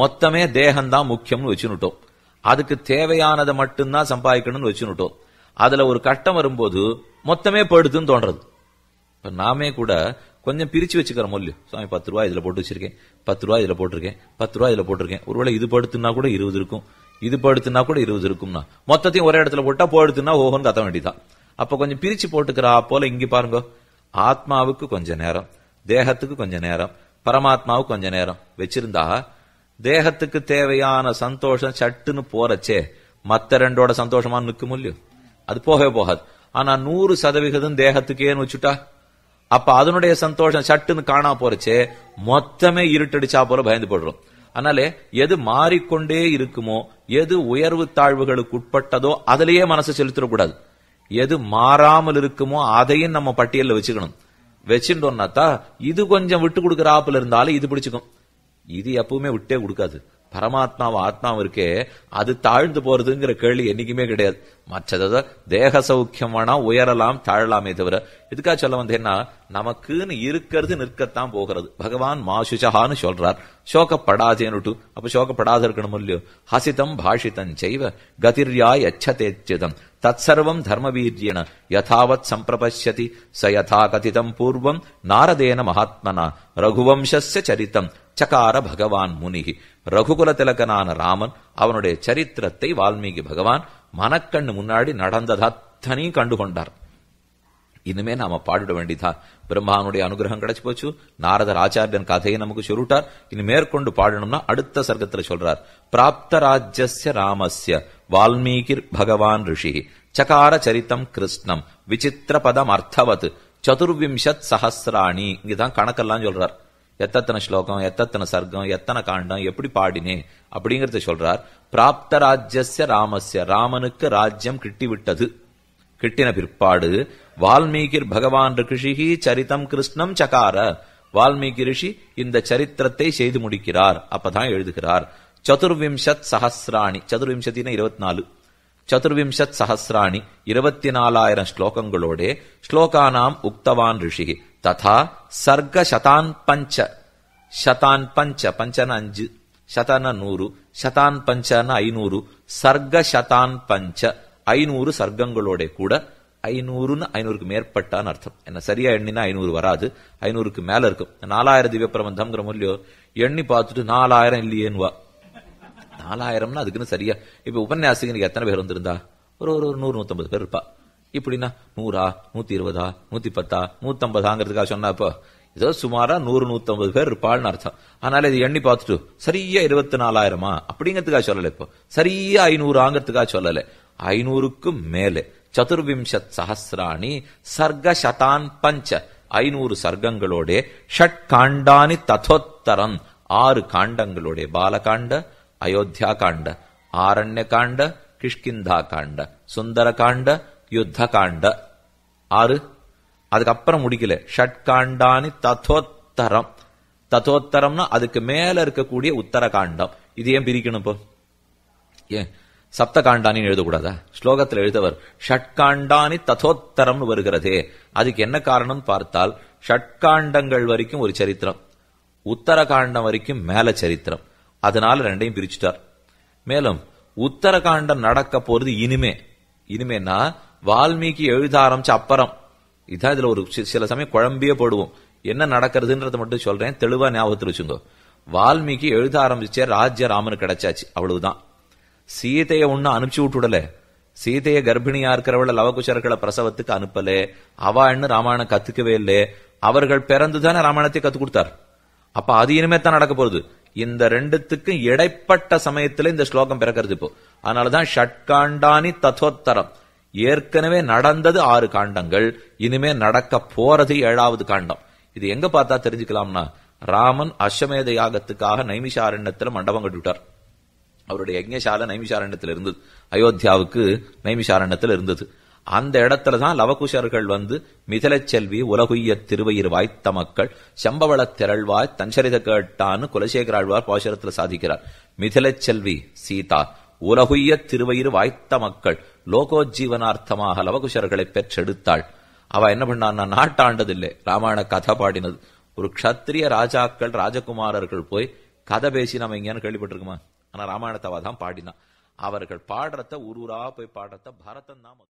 மொத்தமே தேகம்தான் முக்கியம்னு வச்சுன்னுட்டோம் அதுக்கு தேவையானதை மட்டும்தான் சம்பாதிக்கணும்னு வச்சுன்னுட்டோம் அதுல ஒரு கட்டம் வரும்போது மொத்தமே போயிடுதுன்னு தோன்றது இப்ப நாமே கூட கொஞ்சம் பிரிச்சு வச்சுக்கிற மொல்லு சுவாமி பத்து ரூபா இதுல போட்டு வச்சிருக்கேன் பத்து ரூபா இதுல போட்டிருக்கேன் பத்து ரூபா இதுல போட்டிருக்கேன் ஒருவேளை இது படுத்துனா கூட இருபது இருக்கும் இது படுத்துனா கூட இருபது இருக்கும்னா மொத்தத்தையும் ஒரே இடத்துல போட்டா போடுத்துனா ஓஹோன்னு கத்த வேண்டியதான் அப்ப கொஞ்சம் பிரிச்சு போட்டுக்கிறா போல இங்க பாருங்க ஆத்மாவுக்கு கொஞ்ச நேரம் தேகத்துக்கு கொஞ்ச நேரம் பரமாத்மாவுக்கு கொஞ்ச நேரம் வச்சிருந்தா தேகத்துக்கு தேவையான சந்தோஷம் சட்டுன்னு போறச்சே மத்த ரெண்டோட சந்தோஷமா நிற்கும் இல்லையோ அது போகவே போகாது ஆனா நூறு சதவிகிதம் தேகத்துக்கேன்னு வச்சுட்டா அப்ப அதனுடைய சந்தோஷம் சட்டுன்னு காணா போறச்சே மொத்தமே இருட்டடிச்சா போல பயந்து போடுறோம் அதனாலே எது மாறிக்கொண்டே இருக்குமோ எது உயர்வு தாழ்வுகளுக்கு உட்பட்டதோ அதிலேயே மனசு செலுத்திடக்கூடாது எது மாறாமல் இருக்குமோ அதையும் நம்ம பட்டியலில் வச்சுக்கணும் தான் இது கொஞ்சம் விட்டு கொடுக்குற ஆப்பில் இருந்தாலும் இது பிடிச்சுக்கும் இது எப்பவுமே விட்டே கொடுக்காது பரமாத்மாவும் ஆத்மாவும் இருக்கே அது தாழ்ந்து போறதுங்கிற கேள்வி என்னைக்குமே கிடையாது மற்றதாவது தேக சௌக்கியம் வேணா உயரலாம் தாழலாமே தவிர இதுக்காக சொல்ல வந்தேன்னா நமக்குன்னு இருக்கிறது நிற்கத்தான் போகிறது பகவான் மாசுஷஹான்னு சொல்றார் சோகப்படாதேன்னு அப்ப சோகப்படாத இருக்கணும் இல்லையோ ஹசிதம் பாஷிதம் செய்வ கதிர்யாய் தத் சர்வம் தர்மவீரியன யதாவத் சம்பிரபஷ்யதி ச யதா கதிதம் பூர்வம் நாரதேன மகாத்மனா ரகுவம்சரித்தம் சரித்தம் சகார பகவான் முனிகி ரகுகுல திலகனான ராமன் அவனுடைய சரித்திரத்தை வால்மீகி பகவான் மனக்கண்ணு முன்னாடி நடந்ததத்தனையும் கண்டுகொண்டார் இனிமே நாம பாடிட வேண்டியதான் பிரம்மாவனுடைய அனுகிரகம் கிடைச்சு போச்சு நாரதர் ஆச்சாரியன் கதையை நமக்கு சொல்லிட்டார் இனி மேற்கொண்டு பாடணும்னா அடுத்த சர்க்கத்துல சொல்றார் பிராப்த ராஜ்ய ராமஸ்ய வால்மீகிர் பகவான் ரிஷி சகார சரித்தம் கிருஷ்ணம் விசித்திர பதம் அர்த்தவத் சதுர்விம்சத் சஹசிராணி இங்கதான் கணக்கெல்லாம் சொல்றார் எத்தனை ஸ்லோகம் எத்தனை சர்க்கம் எத்தனை காண்டம் எப்படி பாடினே அப்படிங்கறத சொல்றார் பிராப்த ராஜ்யஸ்ய ராமஸ்ய ராமனுக்கு ராஜ்யம் கிட்டிவிட்டது கிட்டின பிற்பாடு வால்மீகிர் பகவான் ரிஷிகி சரிதம் கிருஷ்ணம் சகார வால்மீகி ரிஷி இந்த சரித்திரத்தை செய்து முடிக்கிறார் அப்பதான் எழுதுகிறார் சதுர்விம்சத் சஹசிராணி சதுர்விம்சத்தின இருபத்தி நாலு சதுர்விம்சத் சஹசிராணி இருபத்தி நாலாயிரம் ஸ்லோகங்களோட ஸ்லோகானாம் உக்தவான் ரிஷிகி ததா சர்க்க சதான் பஞ்ச சதான் பஞ்ச பஞ்சன அஞ்சு சதன நூறு சதான் பஞ்சன ஐநூறு சர்க்க சதான் பஞ்ச ஐநூறு சர்க்கங்களோட கூட ஐநூறுன்னு ஐநூறுக்கு மேற்பட்டான்னு அர்த்தம் என்ன சரியா எண்ணினா ஐநூறு வராது ஐநூறுக்கு மேல இருக்கும் நாலாயிரம் திவ்ய பிரபந்தம்ங்கிற மூலியோ எண்ணி பார்த்துட்டு நாலாயிரம் இல்லையேன்னுவா நாலாயிரம்னா அதுக்குன்னு சரியா இப்ப உபன்யாசிக்கு எத்தனை பேர் வந்திருந்தா ஒரு ஒரு நூறு நூத்தம்பது பேர் இருப்பா இப்படின்னா நூறா நூத்தி இருபதா நூத்தி பத்தா நூத்தம்பதாங்கிறதுக்காக சொன்னாப்போ ஏதோ சுமாரா நூறு நூத்தம்பது பேர் இருப்பாள்னு அர்த்தம் அதனால இது எண்ணி பார்த்துட்டு சரியா இருபத்தி நாலாயிரமா அப்படிங்கிறதுக்காக சொல்லலை இப்போ சரியா ஐநூறாங்கிறதுக்காக சொல்லலை ஐநூறுக்கும் மேலே சதுர்விம்சத் சஹசிராணி சர்க்க சதான் பஞ்ச ஐநூறு சர்க்கங்களோட ஷட் காண்டானி தத்தோத்தரம் ஆறு காண்டங்களோட பாலகாண்ட அயோத்தியா காண்ட ஆரண்ய காண்ட கிஷ்கிந்தா காண்ட சுந்தர காண்ட யுத்த காண்ட ஆறு அதுக்கப்புறம் முடிக்கல ஷட்காண்டானி தத்தோத்தரம் தத்தோத்தரம்னா அதுக்கு மேல இருக்கக்கூடிய உத்தர காண்டம் இது ஏன் பிரிக்கணும் இப்போ ஏன் சப்த காண்டானின்னு எழுதக்கூடாதா ஸ்லோகத்தில் எழுதவர் ஷட்காண்டானி தத்தோத்தரம் வருகிறதே அதுக்கு என்ன காரணம் பார்த்தால் ஷட்காண்டங்கள் வரைக்கும் ஒரு சரித்திரம் உத்தர காண்டம் வரைக்கும் மேல சரித்திரம் அதனால ரெண்டையும் பிரிச்சுட்டார் மேலும் உத்தர காண்டம் நடக்க போறது இனிமே இனிமேனா வால்மீகி எழுத ஆரம்பிச்ச அப்புறம் இதான் இதுல ஒரு சில சமயம் குழம்பியே போடுவோம் என்ன நடக்கிறதுன்றத மட்டும் சொல்றேன் தெளிவா ஞாபகத்தில் வச்சுங்க வால்மீகி எழுத ஆரம்பிச்சே ராஜ்ய ராமனு கிடைச்சாச்சு அவ்வளவுதான் சீதையை ஒண்ணு அனுப்பிச்சு விட்டுடல சீதையை கர்ப்பிணியா இருக்கிறவள லவகுஷர்களை பிரசவத்துக்கு அனுப்பல அவா என்ன ராமாயணம் கத்துக்கவே இல்லை அவர்கள் பிறந்துதானே ராமாயணத்தை கத்துக் கொடுத்தார் அப்ப அது இனிமே தான் நடக்க போகுது இந்த ரெண்டுத்துக்கும் இடைப்பட்ட சமயத்துல இந்த ஸ்லோகம் பிறக்கிறது இப்போ அதனாலதான் ஷட்காண்டானி தத்தோத்தரம் ஏற்கனவே நடந்தது ஆறு காண்டங்கள் இனிமே நடக்க போறது ஏழாவது காண்டம் இது எங்க பார்த்தா தெரிஞ்சுக்கலாம்னா ராமன் அஸ்வமேத யாகத்துக்காக நைமிஷாரண்யத்தில் மண்டபம் கட்டிவிட்டார் அவருடைய யஜ்ஞசால நைமிஷாரண்யத்தில் இருந்தது அயோத்தியாவுக்கு நைமிஷாரண்யத்தில் இருந்தது அந்த இடத்துல தான் லவகுஷர்கள் வந்து செல்வி உலகுய்ய திருவயிர் வாய்த்த மக்கள் செம்பவள திரள்வாய் தஞ்சரித கேட்டான்னு குலசேகராழ்வார் பாசுரத்தில் சாதிக்கிறார் செல்வி சீதா உலகுய்ய திருவயிறு வாய்த்த மக்கள் லோகோஜீவனார்த்தமாக லவகுஷர்களை பெற்றெடுத்தாள் அவ என்ன பண்ணான்னா நாட்டாண்டதில்லை ராமாயண கதை பாடினது ஒரு க்ஷத்திரிய ராஜாக்கள் ராஜகுமாரர்கள் போய் கதை பேசி நம்ம எங்கேயானு கேள்விப்பட்டிருக்குமா ஆனா ராமாயணத்தவா தான் பாடினான் அவர்கள் பாடுறத ஊரூரா போய் பாடுறத பரதன் தான்